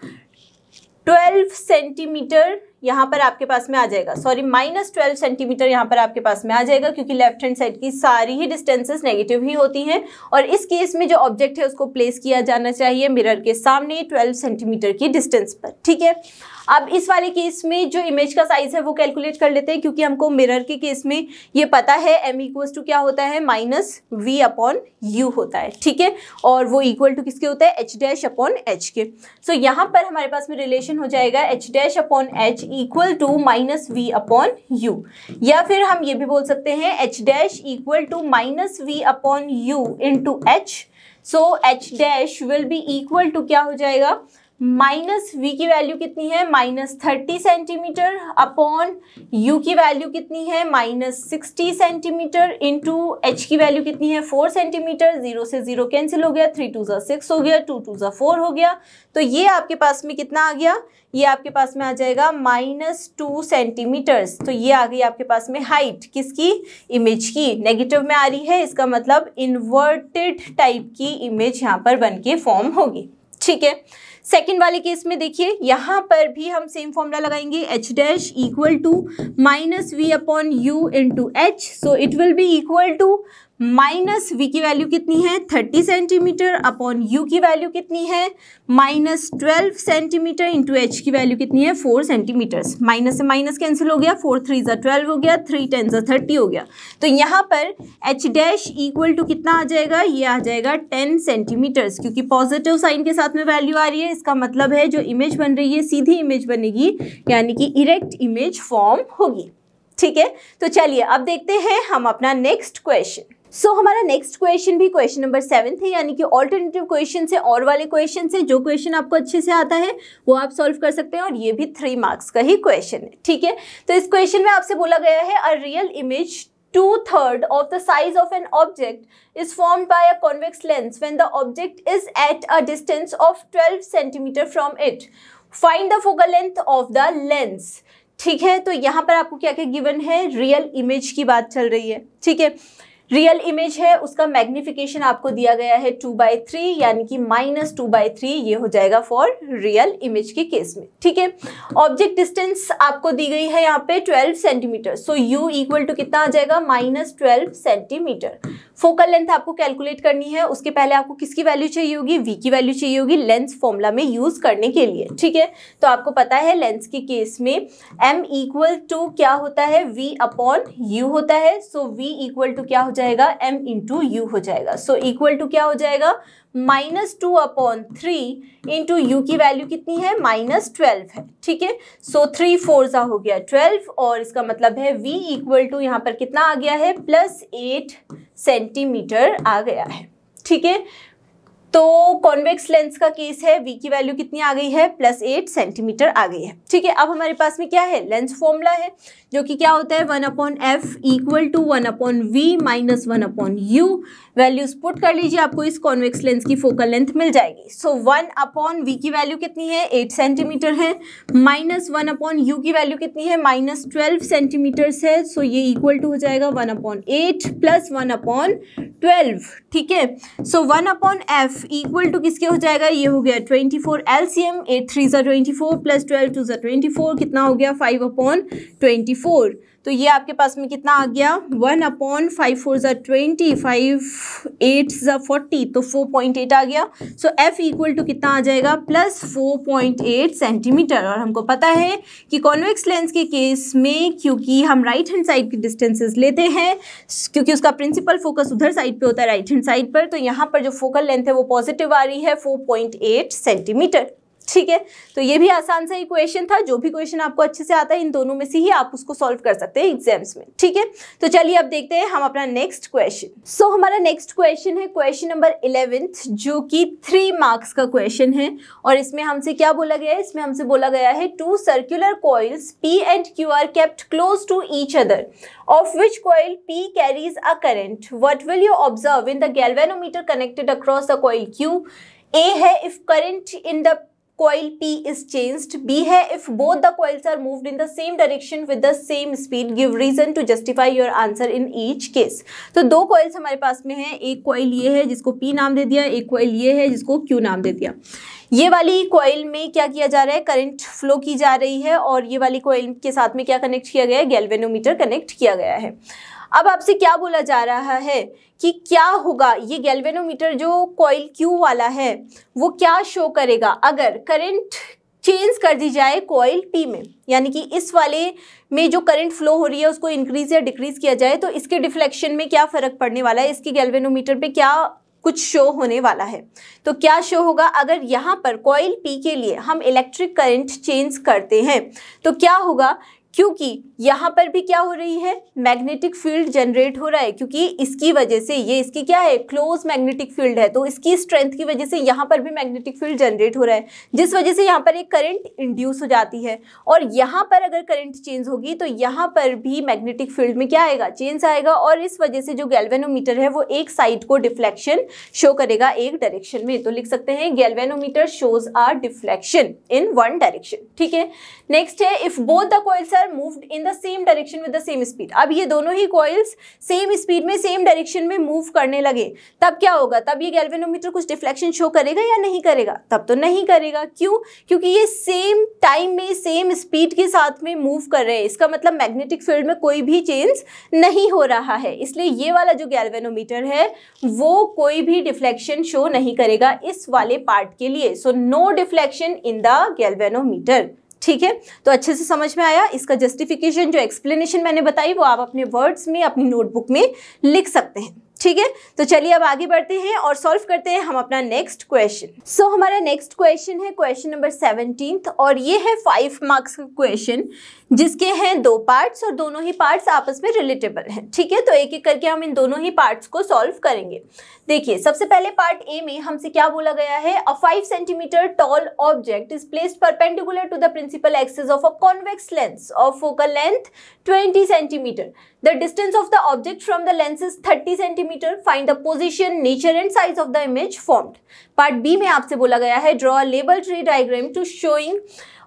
twelve centimetre यहाँ पर आपके पास में आ जाएगा सॉरी माइनस ट्वेल्व सेंटीमीटर यहाँ पर आपके पास में आ जाएगा क्योंकि लेफ्ट हैंड साइड की सारी ही डिस्टेंसेस नेगेटिव ही होती हैं और इस केस में जो ऑब्जेक्ट है उसको प्लेस किया जाना चाहिए मिरर के सामने ट्वेल्व सेंटीमीटर की डिस्टेंस पर ठीक है अब इस वाले केस में जो इमेज का साइज है वो कैलकुलेट कर लेते हैं क्योंकि हमको मिरर के केस में ये पता है एम इक्वल्स टू क्या होता है माइनस वी अपॉन यू होता है ठीक है और वो इक्वल टू किसके होता है एच डैश अपॉन एच के सो so, यहाँ पर हमारे पास में रिलेशन हो जाएगा H dash upon H equal to minus V upon U या फिर हम ये भी बोल सकते हैं H dash equal to minus V upon U into H so H dash will be equal to क्या हो जाएगा माइनस वी की वैल्यू कितनी है minus thirty centimetre upon U की वैल्यू कितनी है minus sixty centimetre into H की वैल्यू कितनी है फोर सेंटीमीटर जीरो से जीरो कैंसिल हो गया थ्री टू ज़ा सिक्स हो गया टू टू ज़ा फोर हो गया तो ये आपके पास में कितना आ गया ये आपके पास में आ जाएगा माइनस टू सेंटीमीटर्स तो ये आ गई आपके पास में हाइट किसकी इमेज की नेगेटिव में आ रही है इसका मतलब इन्वर्टेड टाइप की इमेज यहाँ पर बन के फॉर्म होगी ठीक है सेकेंड वाले केस में देखिए यहाँ पर भी हम सेम फॉर्मूला लगाएंगे H dash equal to minus V upon U into H so it will be equal to minus V की वैल्यू कितनी है थर्टी सेंटीमीटर अपॉन यू की वैल्यू कितनी है minus twelve centimetre into H की value कितनी है four centimetres minus से माइनस कैंसिल हो गया फोर थ्री ज़ा ट्वेल्व हो गया थ्री टेन ज़ा थर्टी हो गया तो यहाँ पर एच डैश इक्वल टू कितना आ जाएगा ये आ जाएगा टेन सेंटीमीटर्स क्योंकि पॉजिटिव साइन के साथ में वैल्यू आ रही है इसका मतलब है जो इमेज बन रही है सीधी इमेज बनेगी यानी कि इरेक्ट इमेज फॉर्म होगी ठीक है तो चलिए अब देखते हैं हम अपना नेक्स्ट क्वेश्चन सो so, हमारा नेक्स्ट क्वेश्चन भी क्वेश्चन नंबर सेवन थे यानी कि ऑल्टरनेटिव क्वेश्चन से और वाले क्वेश्चन से जो क्वेश्चन आपको अच्छे से आता है वो आप सॉल्व कर सकते हैं और ये भी थ्री मार्क्स का ही क्वेश्चन है ठीक है तो इस क्वेश्चन में आपसे बोला गया है a real image two third of the size of an object is form by a convex lens when the object is at a distance of twelve centimetre from it find the focal length of the lens ठीक है तो यहाँ पर आपको क्या क्या given है real image की बात चल रही है ठीक है रियल इमेज है उसका मैग्निफिकेशन आपको दिया गया है टू बाई थ्री यानी कि माइनस टू बाई थ्री ये हो जाएगा फॉर रियल इमेज के केस में ठीक है ऑब्जेक्ट डिस्टेंस आपको दी गई है यहाँ पे twelve centimetre so U equal to कितना आ जाएगा minus twelve centimetre focal length आपको कैलकुलेट करनी है उसके पहले आपको किसकी वैल्यू चाहिए होगी वी की वैल्यू चाहिए होगी लेंस फॉर्मूला में यूज करने के लिए ठीक है तो आपको पता है लेंस के केस में एम इक्वल टू क्या होता है वी अपॉन यू होता है सो वी इक्वल टू क्या हो जाएगा एम इंटू यू हो जाएगा सो इक्वल टू क्या हो जाएगा minus two upon three into U की वैल्यू कितनी है माइनस ट्वेल्व है ठीक है सो थ्री फोर सा हो गया ट्वेल्व और इसका मतलब है वी इक्वल टू यहाँ पर कितना आ गया है प्लस एट सेंटीमीटर आ गया है ठीक है तो कॉन्वेक्स लेंस का केस है वी की वैल्यू कितनी आ गई है प्लस एट सेंटीमीटर आ गई है ठीक है अब हमारे पास में क्या है लेंस फॉर्मूला है जो कि क्या होता है one upon F equal to one upon V minus one upon U values put कर लीजिए आपको इस कॉन्वेक्स लेंस की फोकल लेंथ मिल जाएगी सो वन अपॉन वी की वैल्यू कितनी है एट सेंटीमीटर है माइनस वन अपॉन यू की वैल्यू कितनी है माइनस ट्वेल्व सेंटीमीटर्स है सो ये इक्वल टू हो जाएगा one upon eight plus one upon twelve ठीक है so one upon F equal to किसके हो जाएगा ये हो गया twenty four L C M eight three ज़ा twenty four plus twelve two ज़ा ट्वेंटी फोर कितना हो गया फाइव अपॉन ट्वेंटी फोर तो ये आपके पास में कितना आ गया वन अपॉन फाइव फोर ज़ा ट्वेंटी फाइव एट ज़ा फोर्टी तो फोर पॉइंट एट आ गया सो एफ़ इक्वल टू कितना आ जाएगा plus four point eight centimetre और हमको पता है कि कॉन्वेक्स लेंस के केस में क्योंकि हम राइट हैंड साइड की डिस्टेंसेस लेते हैं क्योंकि उसका प्रिंसिपल फोकस उधर साइड पे होता है राइट हैंड साइड पर तो यहाँ पर जो फोकल लेंथ है वो पॉजिटिव आ रही है फोर पॉइंट एट सेंटीमीटर ठीक है तो ये भी आसान सा इक्वेशन था जो भी क्वेश्चन आपको अच्छे से आता है इन दोनों में से ही आप उसको सॉल्व कर सकते हैं एग्जाम्स में ठीक है तो चलिए अब देखते हैं हम अपना नेक्स्ट क्वेश्चन सो हमारा नेक्स्ट क्वेश्चन है क्वेश्चन नंबर इलेवेंथ जो कि थ्री मार्क्स का क्वेश्चन है और इसमें हमसे क्या बोला गया है इसमें हमसे बोला गया है two circular coils P and Q are kept close to each other of which coil P carries a current what will you observe in the galvanometer connected across the coil Q ए है if current in the coil P is changed. B है if both the coils are moved in the same direction with the same speed give reason to justify your answer in each case. तो दो coils हमारे पास में है एक coil ये है जिसको P नाम दे दिया एक coil ये है जिसको Q नाम दे दिया ये वाली कोयल में क्या किया जा रहा है करंट फ्लो की जा रही है और ये वाली कोयल के साथ में क्या कनेक्ट किया गया है गैल्वेनोमीटर कनेक्ट किया गया है अब आपसे क्या बोला जा रहा है कि क्या होगा ये गैल्वेनोमीटर जो कॉइल क्यू वाला है वो क्या शो करेगा अगर करंट चेंज कर दी जाए कॉयल पी में यानी कि इस वाले में जो करंट फ्लो हो रही है उसको इंक्रीज या डिक्रीज किया जाए तो इसके डिफ्लेक्शन में क्या फ़र्क पड़ने वाला है इसके गैल्वेनोमीटर पर क्या कुछ शो होने वाला है तो क्या शो होगा अगर यहाँ पर कॉयल पी के लिए हम इलेक्ट्रिक करंट चेंज करते हैं तो क्या होगा क्योंकि यहाँ पर भी क्या हो रही है मैग्नेटिक फील्ड जनरेट हो रहा है क्योंकि इसकी वजह से ये इसकी क्या है क्लोज मैग्नेटिक फील्ड है तो इसकी स्ट्रेंथ की वजह से यहाँ पर भी मैग्नेटिक फील्ड जनरेट हो रहा है जिस वजह से यहाँ पर एक करंट इंड्यूस हो जाती है और यहाँ पर अगर करंट चेंज होगी तो यहाँ पर भी मैग्नेटिक फील्ड में क्या आएगा चेंज आएगा और इस वजह से जो गैल्वेनोमीटर है वो एक साइड को डिफ्लेक्शन शो करेगा एक डायरेक्शन में तो लिख सकते हैं galvanometer shows a deflection in one direction ठीक है नेक्स्ट है if both the coils are are moved in the same direction with the same speed अब ये दोनों ही कॉइल्स सेम स्पीड में सेम डायरेक्शन में मूव करने लगे तब क्या होगा तब ये गैल्वेनोमीटर कुछ डिफ्लेक्शन शो करेगा या नहीं करेगा तब तो नहीं करेगा क्यों क्योंकि ये सेम टाइम में सेम स्पीड के साथ में मूव कर रहे हैं इसका मतलब मैग्नेटिक फील्ड में कोई भी चेंज नहीं हो रहा है इसलिए ये वाला जो गैल्वेनोमीटर है वो कोई भी डिफ्लेक्शन शो नहीं करेगा इस वाले पार्ट के लिए so no deflection in the galvanometer ठीक है तो अच्छे से समझ में आया इसका जस्टिफिकेशन जो एक्सप्लेनेशन मैंने बताई वो आप अपने वर्ड्स में अपनी नोटबुक में लिख सकते हैं ठीक है तो चलिए अब आगे बढ़ते हैं और सॉल्व करते हैं हम अपना नेक्स्ट क्वेश्चन सो हमारा नेक्स्ट क्वेश्चन है क्वेश्चन नंबर सेवनटीन और ये है फाइव मार्क्स का क्वेश्चन जिसके हैं दो पार्ट्स और दोनों ही पार्ट्स आपस में रिलेटेबल हैं ठीक है तो एक एक करके हम इन दोनों ही पार्ट्स को सॉल्व करेंगे देखिए सबसे पहले पार्ट ए में हमसे क्या बोला गया है a five centimetre tall object is placed perpendicular to the principal axis of a convex lens of focal length twenty centimetre the distance of the object from the lens is thirty centimetre find the position nature and size of the image formed part B में आपसे बोला गया है draw a labelled ray diagram to showing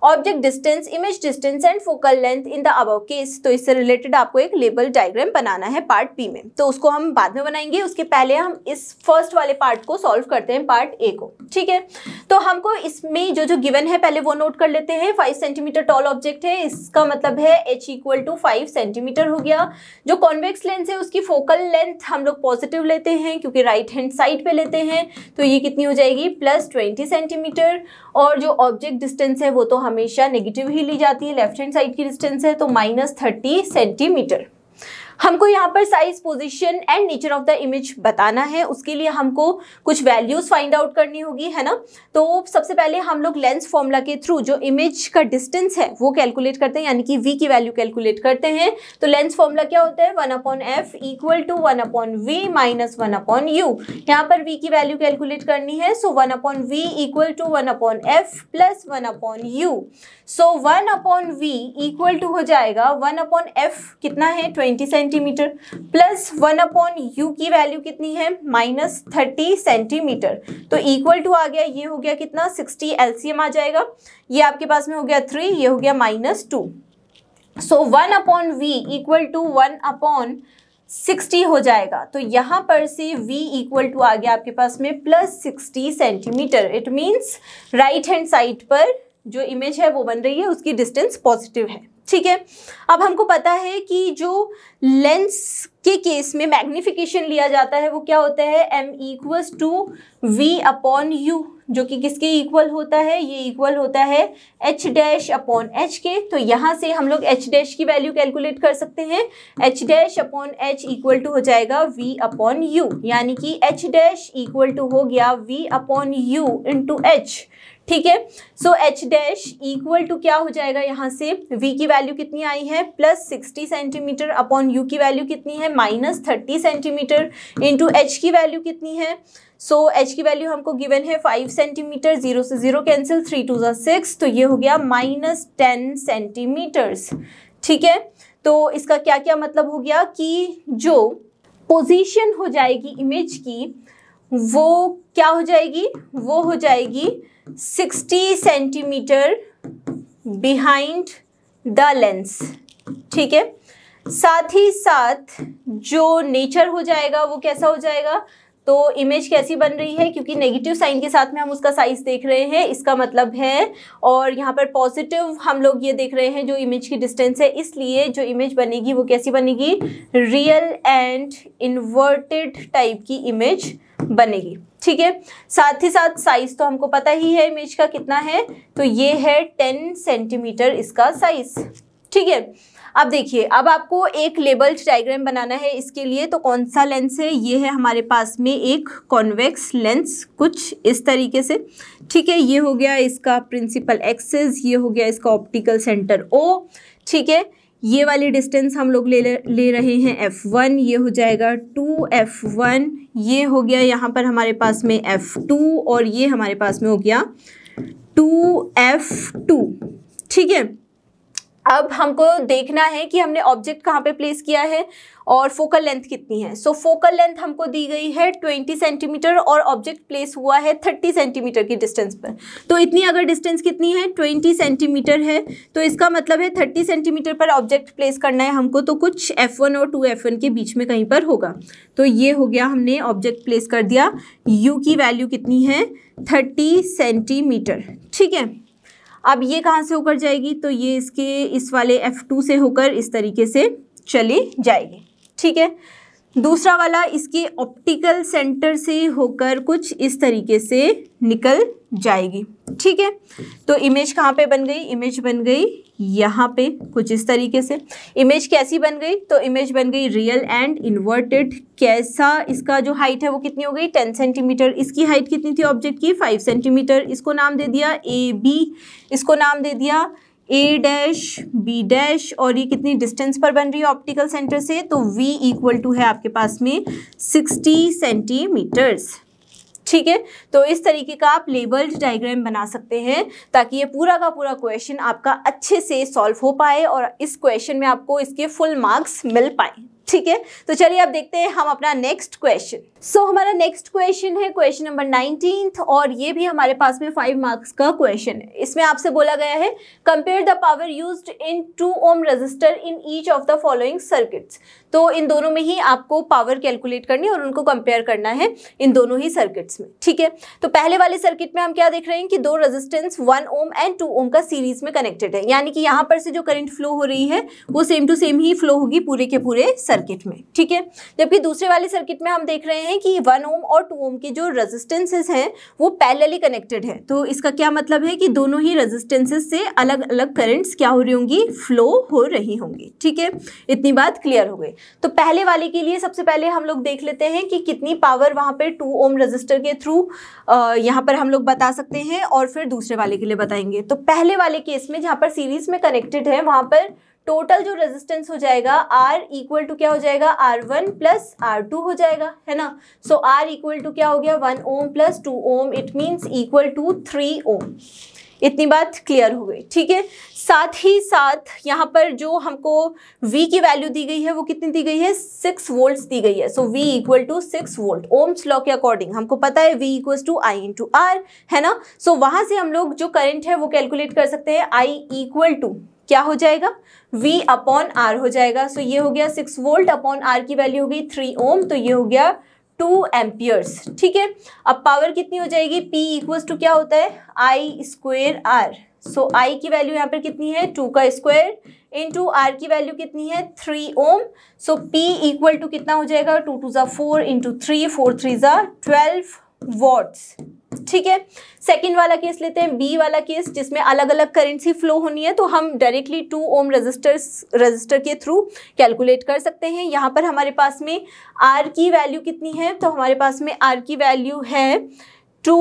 object distance image distance and focal length in the अब case तो इससे related आपको एक लेबल डायग्राम बनाना है पार्ट बी में तो उसको हम बाद में बनाएंगे उसके पहले हम इस फर्स्ट वाले पार्ट को सॉल्व करते हैं पार्ट ए को ठीक है तो हमको इसमें जो जो गिवन है पहले वो नोट कर लेते हैं फाइव सेंटीमीटर टॉल ऑब्जेक्ट है इसका मतलब है H equal to five centimetre हो गया जो कॉन्वेक्स लेंस है उसकी फोकल लेंथ हम लोग पॉजिटिव लेते हैं क्योंकि राइट हैंड साइड पे लेते हैं तो ये कितनी हो जाएगी प्लस ट्वेंटी सेंटीमीटर और जो ऑब्जेक्ट डिस्टेंस है वो तो हमेशा नेगेटिव ही ली जाती है लेफ्ट हैंड साइड की डिस्टेंस है तो माइनस थर्टी सेंटीमीटर हमको यहाँ पर size position and nature of the image बताना है उसके लिए हमको कुछ वैल्यूज फाइंड आउट करनी होगी है ना तो सबसे पहले हम लोग लेंस फॉर्मूला के थ्रू जो इमेज का डिस्टेंस है वो कैलकुलेट करते हैं यानी कि वी की वैल्यू कैलकुलेट करते हैं तो लेंस फॉर्मूला क्या होता है one upon F equal to one upon V minus one upon U यहाँ पर वी की वैल्यू कैलकुलेट करनी है so one upon V equal to one upon F plus one upon U so one upon V equal to हो जाएगा one upon F कितना है twenty centi centimetre plus one upon U की value कितनी है minus thirty centimetre तो equal to आ गया ये हो गया कितना सिक्सटी एलसीएम आ जाएगा ये आपके पास में हो गया थ्री ये हो गया minus two so one upon V equal to one upon sixty हो जाएगा तो यहाँ पर से v इक्वल टू आ गया आपके पास में plus sixty centimetre it means right hand side पर जो इमेज है वो बन रही है उसकी डिस्टेंस पॉजिटिव है ठीक है अब हमको पता है कि जो लेंस के केस में मैग्निफिकेशन लिया जाता है वो क्या होता है M equals to V upon U जो कि किसके इक्वल होता है ये इक्वल होता है एच डैश अपॉन एच के तो यहाँ से हम लोग एच डैश की वैल्यू कैलकुलेट कर सकते हैं H dash upon H equal to हो जाएगा वी अपॉन यू यानी कि एच डैश इक्वल टू हो गया V upon U into H ठीक है so H dash equal to क्या हो जाएगा यहाँ से v की वैल्यू कितनी आई है plus sixty centimetre upon u की वैल्यू कितनी है minus thirty centimetre into H की वैल्यू कितनी है सो so, एच की वैल्यू हमको गिवन है फाइव सेंटीमीटर जीरो से जीरो कैंसिल थ्री टू जो सिक्स तो ये हो गया माइनस टेन सेंटीमीटर्स ठीक है तो इसका क्या क्या मतलब हो गया कि जो पोजीशन हो जाएगी इमेज की वो क्या हो जाएगी वो हो जाएगी 60 सेंटीमीटर बिहाइंड द लेंस ठीक है साथ ही साथ जो नेचर हो जाएगा वो कैसा हो जाएगा तो इमेज कैसी बन रही है क्योंकि नेगेटिव साइन के साथ में हम उसका साइज देख रहे हैं इसका मतलब है और यहाँ पर पॉजिटिव हम लोग ये देख रहे हैं जो इमेज की डिस्टेंस है इसलिए जो इमेज बनेगी वो कैसी बनेगी रियल एंड इन्वर्टेड टाइप की इमेज बनेगी ठीक है साथ ही साथ साइज तो हमको पता ही है इमेज का कितना है तो ये है टेन सेंटीमीटर इसका साइज ठीक है अब देखिए अब आपको एक लेबल्ड डायग्राम बनाना है इसके लिए तो कौन सा लेंस है ये है हमारे पास में एक कॉन्वेक्स लेंस कुछ इस तरीके से ठीक है ये हो गया इसका प्रिंसिपल एक्सेस ये हो गया इसका ऑप्टिकल सेंटर ओ ठीक है ये वाली डिस्टेंस हम लोग ले ले रहे हैं एफ़ वन ये हो जाएगा टू एफ़ वन ये हो गया यहाँ पर हमारे पास में एफ़ टू और ये हमारे पास में हो गया टू एफ़ टू ठीक है अब हमको देखना है कि हमने ऑब्जेक्ट कहाँ पे प्लेस किया है और फोकल लेंथ कितनी है सो फोकल लेंथ हमको दी गई है 20 सेंटीमीटर और ऑब्जेक्ट प्लेस हुआ है 30 सेंटीमीटर की डिस्टेंस पर तो इतनी अगर डिस्टेंस कितनी है 20 सेंटीमीटर है तो इसका मतलब है 30 सेंटीमीटर पर ऑब्जेक्ट प्लेस करना है हमको तो कुछ F1 और 2F1 के बीच में कहीं पर होगा तो ये हो गया हमने ऑब्जेक्ट प्लेस कर दिया यू की वैल्यू कितनी है थर्टी सेंटीमीटर ठीक है अब ये कहाँ से होकर जाएगी तो ये इसके इस वाले एफ़ टू से होकर इस तरीके से चली जाएगी ठीक है दूसरा वाला इसके ऑप्टिकल सेंटर से होकर कुछ इस तरीके से निकल जाएगी ठीक है तो इमेज कहाँ पे बन गई इमेज बन गई यहाँ पे कुछ इस तरीके से इमेज कैसी बन गई तो इमेज बन गई रियल एंड इन्वर्टेड कैसा इसका जो हाइट है वो कितनी हो गई टेन सेंटीमीटर इसकी हाइट कितनी थी ऑब्जेक्ट की फाइव सेंटीमीटर इसको नाम दे दिया ए बी इसको नाम दे दिया ए डैश बी डैश और ये कितनी डिस्टेंस पर बन रही है ऑप्टिकल सेंटर से तो वी इक्वल टू है आपके पास में सिक्सटी सेंटीमीटर्स ठीक है तो इस तरीके का आप लेबल्ड डायग्राम बना सकते हैं ताकि ये पूरा का पूरा क्वेश्चन आपका अच्छे से सॉल्व हो पाए और इस क्वेश्चन में आपको इसके फुल मार्क्स मिल पाए ठीक है तो चलिए अब देखते हैं हम अपना नेक्स्ट क्वेश्चन सो हमारा नेक्स्ट क्वेश्चन है क्वेश्चन नंबर नाइनटीन और ये भी हमारे पास में फाइव मार्क्स का क्वेश्चन है इसमें आपसे बोला गया है compare the power use in two ohm resistor in each of the following circuits तो इन दोनों में ही आपको पावर कैलकुलेट करनी है और उनको कंपेयर करना है इन दोनों ही सर्किट्स में ठीक है तो पहले वाले सर्किट में हम क्या देख रहे हैं कि दो resistance one ohm and two ohm का सीरीज में कनेक्टेड है यानी कि यहाँ पर से जो करंट फ्लो हो रही है वो सेम टू सेम ही फ्लो होगी पूरे के पूरे सर्किट में ठीक है जबकि दूसरे वाले सर्किट में हम देख रहे हैं कि वन ओम और टू ओम के जो रजिस्टेंसेज हैं वो पैरेलली कनेक्टेड है तो इसका क्या मतलब है कि दोनों ही रजिस्टेंसेज से अलग अलग करेंट्स क्या हो रही होंगी फ्लो हो रही होंगी ठीक है इतनी बात क्लियर हो गई तो पहले वाले के लिए सबसे पहले हम लोग देख लेते हैं कि कितनी पावर वहाँ पर टू ओम रजिस्टर के थ्रू यहाँ पर हम लोग बता सकते हैं और फिर दूसरे वाले के लिए बताएंगे तो पहले वाले केस में जहाँ पर सीरीज में कनेक्टेड है वहाँ पर टोटल जो रेजिस्टेंस हो जाएगा R इक्वल टू क्या हो जाएगा R1 वन प्लस आर हो जाएगा है ना so so, R equal to क्या हो गया one ohm plus two ohm it means equal to three ohm इतनी बात क्लियर हो गई ठीक है साथ ही साथ यहाँ पर जो हमको V की वैल्यू दी गई है वो कितनी दी गई है सिक्स वोल्ट दी गई है so V equal to six volt Ohm's law के अकॉर्डिंग हमको पता है V equal to I to R है ना सो so, वहाँ से हम लोग जो करंट है वो कैलकुलेट कर सकते हैं I इक्वल टू क्या हो जाएगा V अपॉन आर हो जाएगा सो so, ये हो गया सिक्स वोल्ट अपॉन आर की वैल्यू हो गई थ्री ओम तो ये हो गया टू एम्पियर्स ठीक है अब पावर कितनी हो जाएगी पी इक्वल्स टू क्या होता है आई स्क्वेयर आर सो आई की वैल्यू यहाँ पर कितनी है टू का स्क्वायर इंटू आर की वैल्यू कितनी है three ohm so P equal to कितना हो जाएगा टू टू ज़ा four into three four three ज़ा ट्वेल्व वॉट्स ठीक है सेकंड वाला केस लेते हैं बी वाला केस जिसमें अलग अलग करेंसी फ्लो होनी है तो हम directly two ohm resistors resistor के थ्रू कैलकुलेट कर सकते हैं यहाँ पर हमारे पास में आर की वैल्यू कितनी है तो हमारे पास में आर की वैल्यू है टू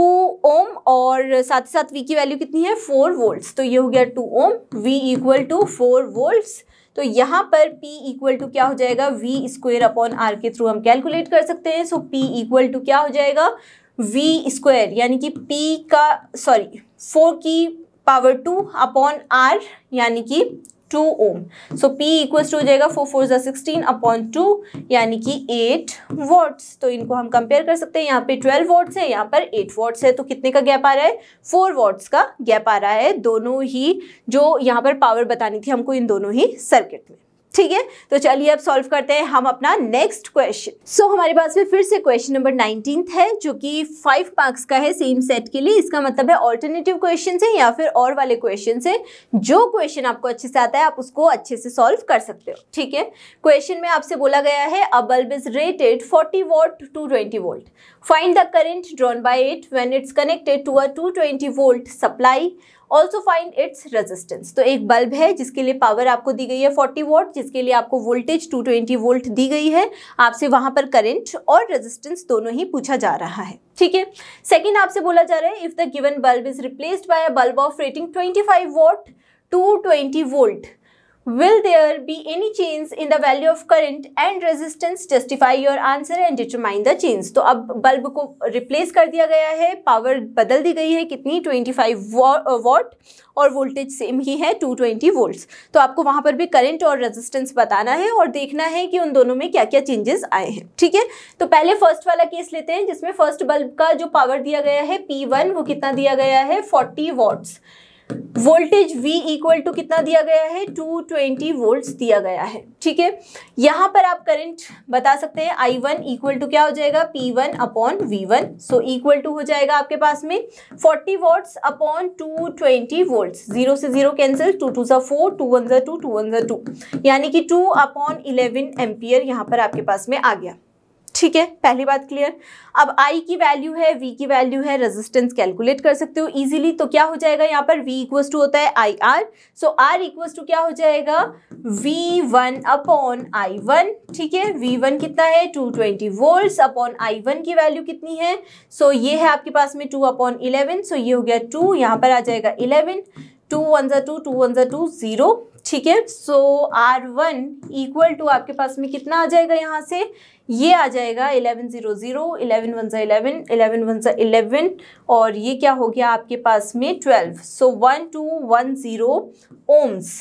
ओम और साथ ही साथ वी की वैल्यू कितनी है फोर वोल्ट्स तो ये हो गया two ohm V equal to four volts तो यहाँ पर P इक्वल टू क्या हो जाएगा V स्क्वेयर अपॉन R के थ्रू हम कैलकुलेट कर सकते हैं सो P इक्वल टू क्या हो जाएगा वी स्क्वायर यानी कि पी का सॉरी फोर की पावर टू अपॉन आर यानी कि two ohm so P equals to हो जाएगा फोर फोर ज़ा सिक्सटीन अपॉन टू यानी कि एट वॉट्स तो इनको हम कंपेयर कर सकते हैं यहाँ पे ट्वेल्व वॉट्स है यहाँ पर एट वॉट्स है तो कितने का गैप आ रहा है फोर वॉट्स का गैप आ रहा है दोनों ही जो यहाँ पर पावर बतानी थी हमको इन दोनों ही सर्किट में ठीक है तो चलिए अब सॉल्व करते हैं हम अपना नेक्स्ट क्वेश्चन सो हमारे पास में फिर से क्वेश्चन नंबर नाइनटीन है जो कि फाइव मार्क्स का है सेम सेट के लिए इसका मतलब है ऑल्टरनेटिव क्वेश्चन है या फिर और वाले क्वेश्चन है जो क्वेश्चन आपको अच्छे से आता है आप उसको अच्छे से सॉल्व कर सकते हो ठीक है क्वेश्चन में आपसे बोला गया है a bulb is rated forty volt two twenty volt Find the current drawn by it when it's connected to a 220 volt supply. Also find its resistance तो एक बल्ब है जिसके लिए पावर आपको दी गई है 40 वोल्ट जिसके लिए आपको वोल्टेज 220 वोल्ट दी गई है आपसे वहां पर करंट और रेजिस्टेंस दोनों ही पूछा जा रहा है ठीक है सेकेंड आपसे बोला जा रहा है if the given bulb is replaced by a bulb of rating 25 watt twenty volt Will there be any change in the value of current and resistance? Justify your answer and determine the change. तो अब bulb को replace कर दिया गया है power बदल दी गई है कितनी 25 वॉट और वोल्टेज सेम ही है 220 वोल्ट्स तो आपको वहाँ पर भी करंट और रेजिस्टेंस बताना है और देखना है कि उन दोनों में क्या क्या चेंजेस आए हैं ठीक है तो पहले फर्स्ट वाला केस लेते हैं जिसमें फर्स्ट बल्ब का जो पावर दिया गया है पी वन, वो कितना दिया गया है forty watts voltage V equal to कितना दिया गया है 220 वोल्ट दिया गया है ठीक है यहाँ पर आप करंट बता सकते हैं I1 वन इक्वल टू क्या हो जाएगा P1 one upon V one so equal to हो जाएगा आपके पास में 40 वोल्ट्स अपॉन 220 वोल्ट जीरो से जीरो कैंसिल टू टू सा फोर टू वन जो टू टू वन जो टू यानी कि टू अपॉन इलेवन एम्पियर यहाँ पर आपके पास में आ गया ठीक है पहली बात क्लियर अब आई की वैल्यू है वी की वैल्यू है रेजिस्टेंस कैलकुलेट कर सकते हो इजीली तो क्या हो जाएगा यहाँ पर वी इक्वस टू होता है I R so R equals to क्या हो जाएगा V one upon I one ठीक है वी वन कितना है two twenty volt upon I one की वैल्यू कितनी है सो so, ये है आपके पास में टू अपॉन इलेवन सो ये हो गया टू यहाँ पर आ जाएगा इलेवन टू वन जो टू टू वन जो टू ज़ीरो ठीक है so R one equal to आपके पास में कितना आ जाएगा यहाँ से ये आ जाएगा eleven zero zero eleven one सा इलेवन इलेवन वन सा इलेवन और ये क्या हो गया आपके पास में twelve so one two one zero ohms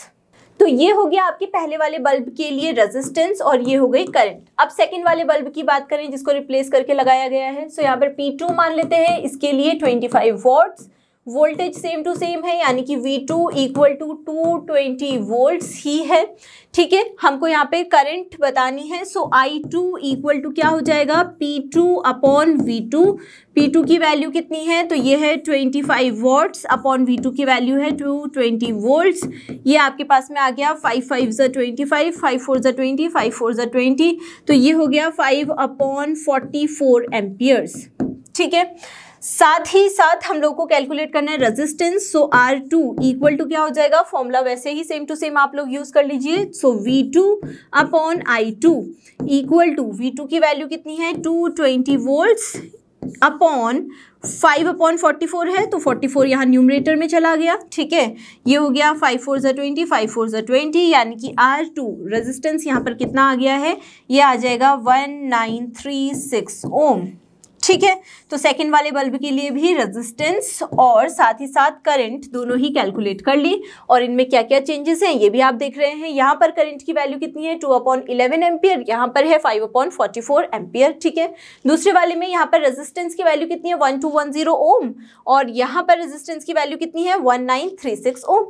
तो ये हो गया आपके पहले वाले बल्ब के लिए रेजिस्टेंस और ये हो गई करंट अब सेकंड वाले बल्ब की बात करें जिसको रिप्लेस करके लगाया गया है सो यहाँ पर पी मान लेते हैं इसके लिए twenty five voltage same to same है यानी कि V2 two equal to two twenty volts ही है ठीक है हमको यहाँ पे करंट बतानी है so I two equal to क्या हो जाएगा P2 two upon V two P two की वैल्यू कितनी है तो ये है twenty five watts upon V two की वैल्यू है टू ट्वेंटी वोल्ट्स ये आपके पास में आ गया फाइव फाइव ज़ा ट्वेंटी फाइव फाइव फोर ज़ा ट्वेंटी फाइव फोर ज़ा ट्वेंटी तो ये हो गया five upon forty four amperes ठीक है साथ ही साथ हम लोग को कैलकुलेट करना है resistance so R two equal to क्या हो जाएगा फॉर्मूला वैसे ही सेम टू सेम आप लोग यूज कर लीजिए so V two upon I two equal to V two की वैल्यू कितनी है two twenty volts upon five upon forty four है तो फोर्टी फोर यहाँ न्यूमरेटर में चला गया ठीक है ये हो गया फाइव फोर जो ट्वेंटी फाइव फोर जो ट्वेंटी यानी कि आर टू रेजिस्टेंस यहाँ पर कितना आ गया है ये आ जाएगा one nine three six ohm ठीक है तो सेकेंड वाले बल्ब के लिए भी रेजिस्टेंस और साथ ही साथ करंट दोनों ही कैलकुलेट कर ली और इनमें क्या क्या चेंजेस हैं ये भी आप देख रहे हैं यहाँ पर करंट की वैल्यू कितनी है टू अपॉन इलेवन एम्पियर यहाँ पर है five upon forty four ampere ठीक है दूसरे वाले में यहाँ पर रजिस्टेंस की वैल्यू कितनी है one two one zero ohm और यहाँ पर रजिस्टेंस की वैल्यू कितनी है one nine three six ohm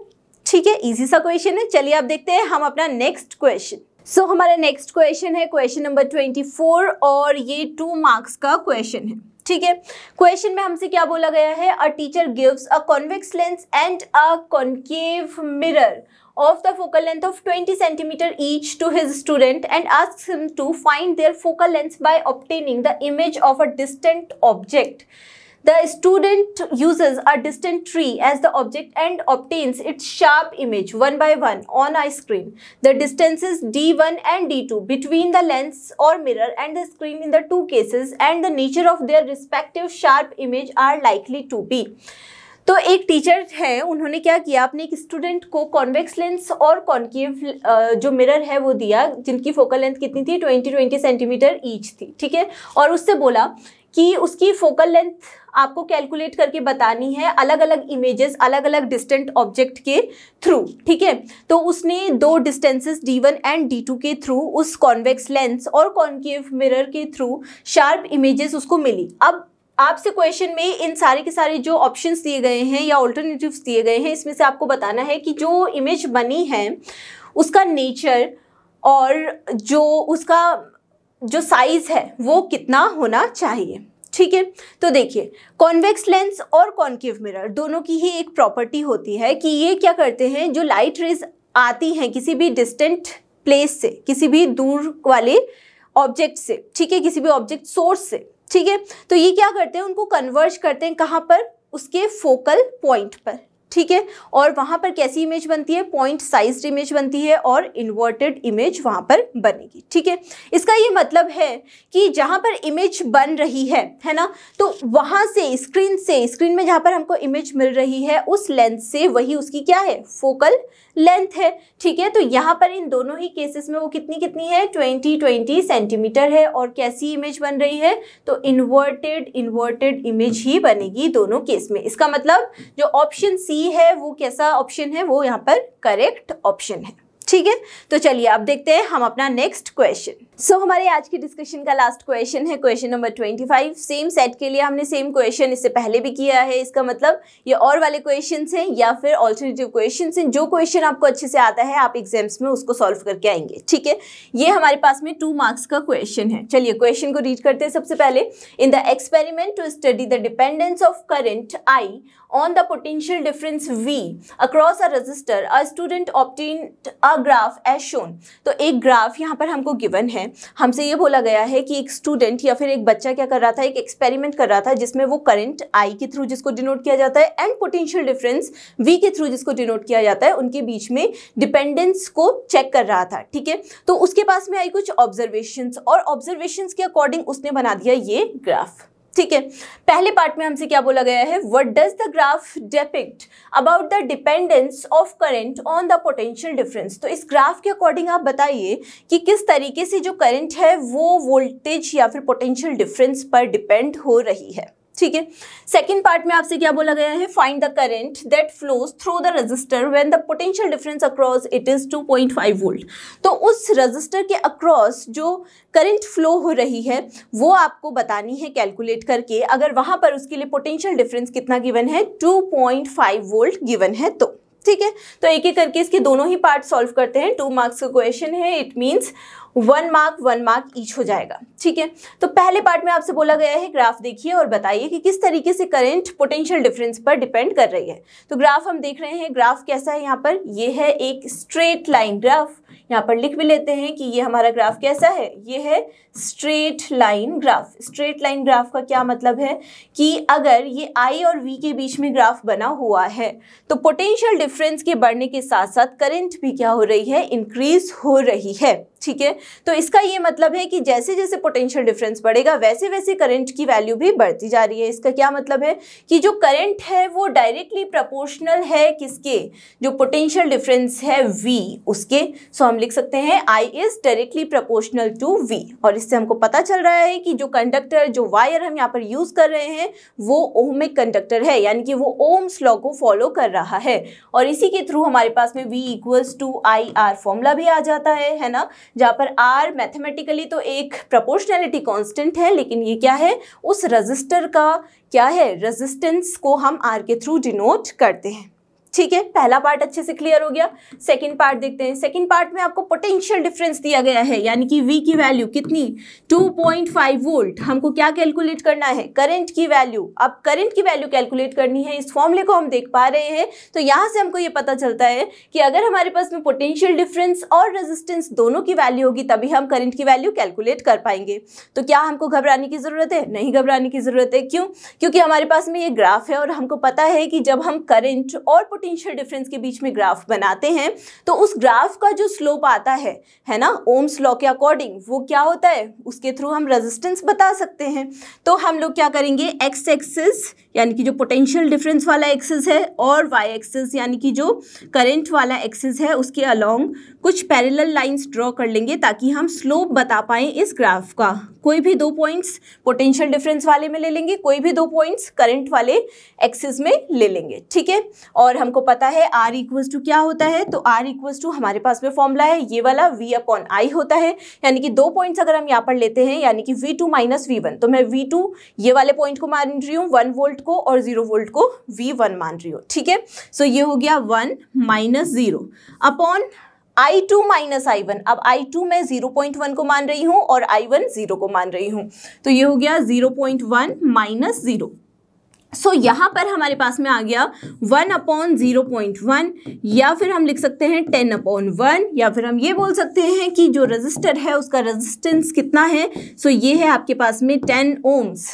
ठीक है इजी सा क्वेश्चन है चलिए आप देखते हैं हम अपना नेक्स्ट क्वेश्चन सो so, हमारा नेक्स्ट क्वेश्चन है क्वेश्चन नंबर ट्वेंटी फोर और ये टू मार्क्स का क्वेश्चन है ठीक है क्वेश्चन में हमसे क्या बोला गया है a teacher gives a convex lens and a concave mirror of the focal length of twenty centimetre each to his student and ask him to find their focal lens by obtaining the image of a distant object The student uses a distant tree as the object and obtains its sharp image one by one on a screen. The distances D1 and D2 between the lens or mirror and the screen in the two cases and the nature of their respective sharp image are likely to be. तो एक teacher है उन्होंने क्या किया आपने एक student को convex lens और कॉन्केव जो मिरर है वो दिया जिनकी फोकल लेंथ कितनी थी ट्वेंटी ट्वेंटी सेंटीमीटर ईच थी ठीक है और उससे बोला कि उसकी फोकल लेंथ आपको कैलकुलेट करके बतानी है अलग अलग इमेजेस अलग अलग डिस्टेंट ऑब्जेक्ट के थ्रू ठीक है तो उसने दो distances D one and D two के थ्रू उस कॉन्वेक्स लेंस और कॉन्केव मिरर के थ्रू शार्प इमेजेस उसको मिली अब आपसे क्वेश्चन में इन सारे के सारे जो ऑप्शंस दिए गए हैं या ऑल्टरनेटिव्स दिए गए हैं इसमें से आपको बताना है कि जो इमेज बनी है उसका नेचर और जो उसका जो साइज़ है वो कितना होना चाहिए ठीक है तो देखिए कॉन्वेक्स लेंस और कॉन्केव मिरर दोनों की ही एक प्रॉपर्टी होती है कि ये क्या करते हैं जो लाइट रेज आती हैं किसी भी डिस्टेंट प्लेस से किसी भी दूर वाले ऑब्जेक्ट से ठीक है किसी भी ऑब्जेक्ट सोर्स से ठीक है तो ये क्या करते हैं उनको कन्वर्ज करते हैं कहाँ पर उसके फोकल पॉइंट पर ठीक है और वहाँ पर कैसी इमेज बनती है पॉइंट साइज इमेज बनती है और इन्वर्टेड इमेज वहाँ पर बनेगी ठीक है इसका ये मतलब है कि जहाँ पर इमेज बन रही है है ना तो वहाँ से स्क्रीन से स्क्रीन में जहाँ पर हमको इमेज मिल रही है उस लेंथ से वही उसकी क्या है फोकल लेंथ है ठीक है तो यहाँ पर इन दोनों ही केसेस में वो कितनी कितनी है ट्वेंटी ट्वेंटी सेंटीमीटर है और कैसी इमेज बन रही है तो इन्वर्टेड इन्वर्टेड इमेज ही बनेगी दोनों केस में इसका मतलब जो ऑप्शन सी है वो कैसा ऑप्शन है वो यहाँ पर करेक्ट ऑप्शन है ठीक है तो चलिए अब देखते हैं हम अपना नेक्स्ट क्वेश्चन सो so, हमारे आज के डिस्कशन का लास्ट क्वेश्चन है question number twenty five same set के लिए हमने सेम क्वेश्चन इससे पहले भी किया है इसका मतलब ये और वाले क्वेश्चन हैं या फिर ऑल्टरनेटिव क्वेश्चन हैं जो क्वेश्चन आपको अच्छे से आता है आप एग्जाम्स में उसको सॉल्व करके आएंगे ठीक है ये हमारे पास में टू मार्क्स का क्वेश्चन है चलिए क्वेश्चन को रीड करते हैं सबसे पहले in the experiment to study the dependence of current I on the potential difference V across a resistor a student obtained a graph as shown तो एक ग्राफ यहाँ पर हमको गिवन है हमसे ये बोला गया है कि एक स्टूडेंट या फिर एक बच्चा क्या कर रहा था एक एक्सपेरिमेंट कर रहा था जिसमें वो करंट आई के थ्रू जिसको डिनोट किया जाता है एंड पोटेंशियल डिफरेंस वी के थ्रू जिसको डिनोट किया जाता है उनके बीच में डिपेंडेंस को चेक कर रहा था ठीक है तो उसके पास में आई कुछ ऑब्जर्वेशन और ऑब्जर्वेशन के अकॉर्डिंग उसने बना दिया ये ग्राफ ठीक है पहले पार्ट में हमसे क्या बोला गया है what does the graph depict about the dependence of current on the potential difference तो इस ग्राफ के अकॉर्डिंग आप बताइए कि किस तरीके से जो करेंट है वो वोल्टेज या फिर पोटेंशियल डिफरेंस पर डिपेंड हो रही है ठीक है सेकेंड पार्ट में आपसे क्या बोला गया है find the current that flows through the resistor when the potential difference across it is 2.5 volt तो उस रजिस्टर के अक्रॉस जो करंट फ्लो हो रही है वो आपको बतानी है कैलकुलेट करके अगर वहां पर उसके लिए पोटेंशियल डिफरेंस कितना गिवन है 2.5 वोल्ट गिवन है तो ठीक है तो एक एक करके इसके दोनों ही पार्ट सॉल्व करते हैं टू मार्क्स का क्वेश्चन है it means one mark one mark each हो जाएगा ठीक है तो पहले पार्ट में आपसे बोला गया है ग्राफ देखिए और बताइए कि किस तरीके से करेंट पोटेंशियल डिफरेंस पर डिपेंड कर रही है तो ग्राफ हम देख रहे हैं ग्राफ कैसा है यहाँ पर ये है एक स्ट्रेट लाइन ग्राफ यहाँ पर लिख भी लेते हैं कि ये हमारा ग्राफ कैसा है ये है straight line graph straight line graph का क्या मतलब है कि अगर ये आई और वी के बीच में ग्राफ बना हुआ है तो पोटेंशियल डिफरेंस के बढ़ने के साथ साथ करंट भी क्या हो रही है इंक्रीज हो रही है ठीक है तो इसका ये मतलब है कि जैसे जैसे पोटेंशियल डिफरेंस बढ़ेगा वैसे वैसे करंट की वैल्यू भी बढ़ती जा रही है इसका क्या मतलब है कि जो करंट है वो डायरेक्टली प्रपोर्शनल है किसके जो पोटेंशियल डिफरेंस है वी उसके सो हम लिख सकते हैं I is directly proportional to V और इससे हमको पता चल रहा है कि जो कंडक्टर जो वायर हम यहाँ पर यूज़ कर रहे हैं वो ओमिक कंडक्टर है यानी कि वो ओम्स लॉ को फॉलो कर रहा है और इसी के थ्रू हमारे पास में V equals to I R formula भी आ जाता है है ना जहाँ पर आर मैथमेटिकली तो एक प्रपोर्शनैलिटी कॉन्स्टेंट है लेकिन ये क्या है उस रजिस्टर का क्या है रजिस्टेंस को हम आर के थ्रू डिनोट करते हैं ठीक है पहला पार्ट अच्छे से क्लियर हो गया सेकंड पार्ट देखते हैं सेकंड पार्ट में आपको पोटेंशियल डिफरेंस दिया गया है यानी कि वी की वैल्यू कितनी 2.5 वोल्ट हमको क्या कैलकुलेट करना है करंट की वैल्यू अब करंट की वैल्यू कैलकुलेट करनी है इस फॉर्मूले को हम देख पा रहे हैं तो यहाँ से हमको ये पता चलता है कि अगर हमारे पास में पोटेंशियल डिफरेंस और रेजिस्टेंस दोनों की वैल्यू होगी तभी हम करंट की वैल्यू कैलकुलेट कर पाएंगे तो क्या हमको घबराने की ज़रूरत है नहीं घबराने की ज़रूरत है क्यों क्योंकि हमारे पास में ये ग्राफ है और हमको पता है कि जब हम करेंट और पोटेंशियल डिफरेंस के बीच में ग्राफ बनाते हैं तो उस ग्राफ का जो स्लोप आता है है ना ओम्स लॉ के अकॉर्डिंग वो क्या होता है उसके थ्रू हम रेजिस्टेंस बता सकते हैं तो हम लोग क्या करेंगे एक्स एक्सिस यानी कि जो पोटेंशियल डिफरेंस वाला एक्सेस है और वाई एक्सेस यानी कि जो करेंट वाला एक्सेस है उसके अलॉन्ग कुछ पैरेलल लाइंस ड्रॉ कर लेंगे ताकि हम स्लोप बता पाएँ इस ग्राफ का कोई भी दो पॉइंट्स पोटेंशियल डिफरेंस वाले में ले लेंगे कोई भी दो पॉइंट्स करंट वाले एक्सेस में ले लेंगे ठीक है और हमको पता है आर इक्वल्स टू क्या होता है तो आर इक्वल्स टू हमारे पास में फॉर्मूला है ये वाला वी अपॉन आई होता है यानी कि दो पॉइंट्स अगर हम यहाँ पर लेते हैं यानी कि V two minus V one तो मैं वी टू ये वाले पॉइंट को मान रही हूँ वन वोल्ट को और जीरो वोल्ट को वी वन मान रही हो ठीक है सो ये हो गया one minus zero upon I two minus I one अब आई टू मैं जीरो पॉइंट वन को मान रही हूँ और आई वन जीरो को मान रही हूँ तो ये हो गया zero point one minus zero so यहाँ पर हमारे पास में आ गया one upon zero point one या फिर हम लिख सकते हैं टेन अपॉन वन या फिर हम ये बोल सकते हैं कि जो रजिस्टर है उसका रजिस्टेंस कितना है सो so, ये है आपके पास में टेन ओम्स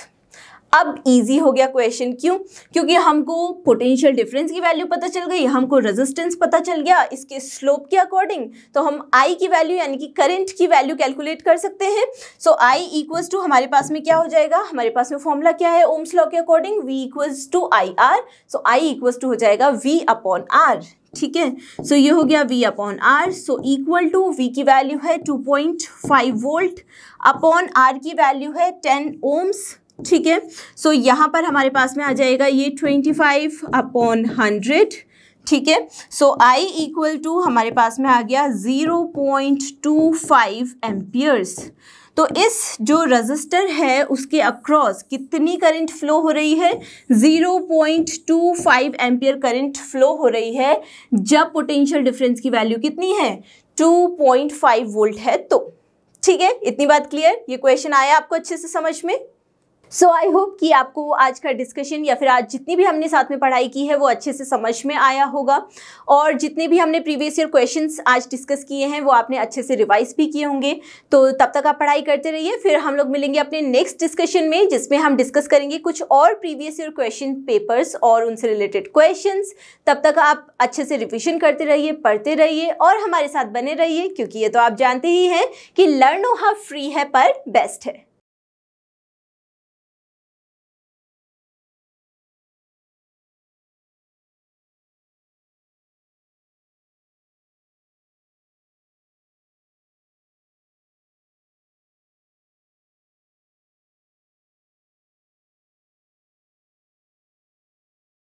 अब इजी हो गया क्वेश्चन क्यों क्योंकि हमको पोटेंशियल डिफरेंस की वैल्यू पता चल गई हमको रेजिस्टेंस पता चल गया इसके स्लोप के अकॉर्डिंग तो हम आई की वैल्यू यानी कि करंट की वैल्यू कैलकुलेट कर सकते हैं सो आई इक्वल्स टू हमारे पास में क्या हो जाएगा हमारे पास में फॉर्मूला क्या है ओम्स लॉ के according V equals to I R so I equals to हो जाएगा वी अपॉन आर ठीक है सो ये हो गया V upon R so equal to V की वैल्यू है फाइव वोल्ट अपॉन आर की वैल्यू है टेन ओम्स ठीक है सो so, यहाँ पर हमारे पास में आ जाएगा ये ट्वेंटी फाइव अपॉन हंड्रेड ठीक है सो आई इक्वल टू हमारे पास में आ गया zero point two five amperes तो इस जो रजिस्टर है उसके अक्रॉस कितनी करंट फ्लो हो रही है 0.25 एम्पियर करंट फ्लो हो रही है जब पोटेंशियल डिफरेंस की वैल्यू कितनी है 2.5 वोल्ट है तो ठीक है इतनी बात क्लियर ये क्वेश्चन आया आपको अच्छे से समझ में सो आई होप कि आपको आज का डिस्कशन या फिर आज जितनी भी हमने साथ में पढ़ाई की है वो अच्छे से समझ में आया होगा और जितने भी हमने प्रीवियस ईयर क्वेश्चंस आज डिस्कस किए हैं वो आपने अच्छे से रिवाइज भी किए होंगे तो तब तक आप पढ़ाई करते रहिए फिर हम लोग मिलेंगे अपने नेक्स्ट डिस्कशन में जिसमें हम डिस्कस करेंगे कुछ और प्रीवियस ईयर क्वेश्चन पेपर्स और उनसे रिलेटेड क्वेश्चन तब तक आप अच्छे से रिविजन करते रहिए पढ़ते रहिए और हमारे साथ बने रहिए क्योंकि ये तो आप जानते ही हैं कि लर्न हाउ फ्री है पर बेस्ट है